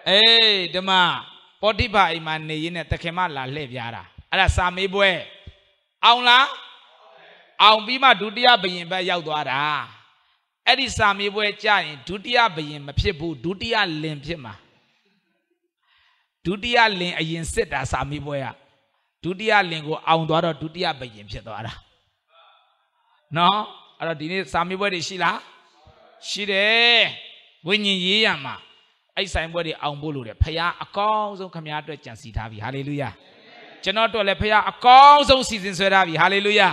အေးဓမ္မပောတိဖာအိမ်မှာနေရင်းနဲ့တခင်မလာလှည့်ပြားတာအဲ့ဒါစာမေးပွဲအောင်လားအောင်ပြီးမှဒုတိယဘယင်ဘက်ရောက်သွားတာအဲ့ဒီစာမေးပွဲကြရင်ဒုတိယဘယင်မဖြစ်ဘူးဒုတိယလင်ဖြစ်မှာဒုတိယလင်အရင်စစ်တာစာမေးပွဲကဒုတိယလင်ကို အောင်သွားတော့ဒုတိယဘယင်ဖြစ်သွားတာနော်အဲ့တော့ဒီနေ့စာမေးပွဲတွေရှိလားရှိတယ်ဝိညာဉ်ရေးရမှာအဲ့ဆိုင်ပွဲတွေအောင်ဖို့လိုတယ်ဖခင်အကောင်းဆုံးခမည်းအတွက်ကြံစီထားပြီဟာလေလုယာကျွန်တော်တို့လည်းဖခင်အကောင်းဆုံးစီစဉ်ဆွဲထားပြီဟာလေလုယာ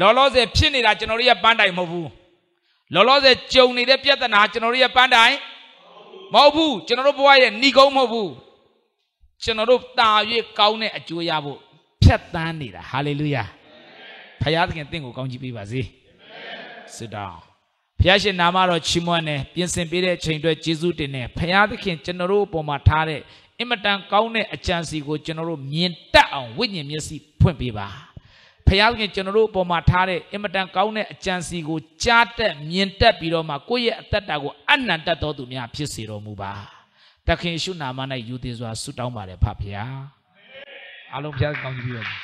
လောလောဆယ်ဖြစ်နေတာကျွန်တော်တို့ရဲ့ပန်းတိုင်မဟုတ်ဘူးလောလောဆယ်ကြုံနေတဲ့ပြဿနာကျွန်တော်တို့ရဲ့ပန်းတိုင်မဟုတ်ဘူးကျွန်တော်တို့ဘဝရဲ့ဏီကုန်းမဟုတ်ဘူးကျွန်တော်တို့တာ၍ကောင်းတဲ့အကျိုးရဖို့ဖြတ်သန်းနေတာဟာလေလုယာဖခင်သခင်တင့်ကိုကောင်းချီးပေးပါစေ Sit down. ဘုရားရှင်နာမတော်ချီးမွမ်းတယ်ပြင်ဆင်ပေးတဲ့အချိန်အတွက်ယေရှုတင်တယ်ဘုရားသခင်ကျွန်တော်တို့အပေါ်မှာထားတဲ့အင်မတန်ကောင်းတဲ့အကြံစီကိုကျွန်တော်တို့မြင်တတ်အောင်ဝိညာဉ်မျက်စိဖွင့်ပေးပါဘုရားသခင်ကျွန်တော်တို့အပေါ်မှာထားတဲ့အင်မတန်ကောင်းတဲ့အကြံစီကိုကြားတတ်မြင်တတ်ပြီးတော့မှကိုယ့်ရဲ့အသက်တာကိုအနန္တတော်သူများဖြစ်စေတော်မူပါသခင်ရှုနာမ၌ယူသည်စွာဆုတောင်းပါတယ်ဖဖခင်အားလုံးဘုရားကောင်းကြီးပြီးတော့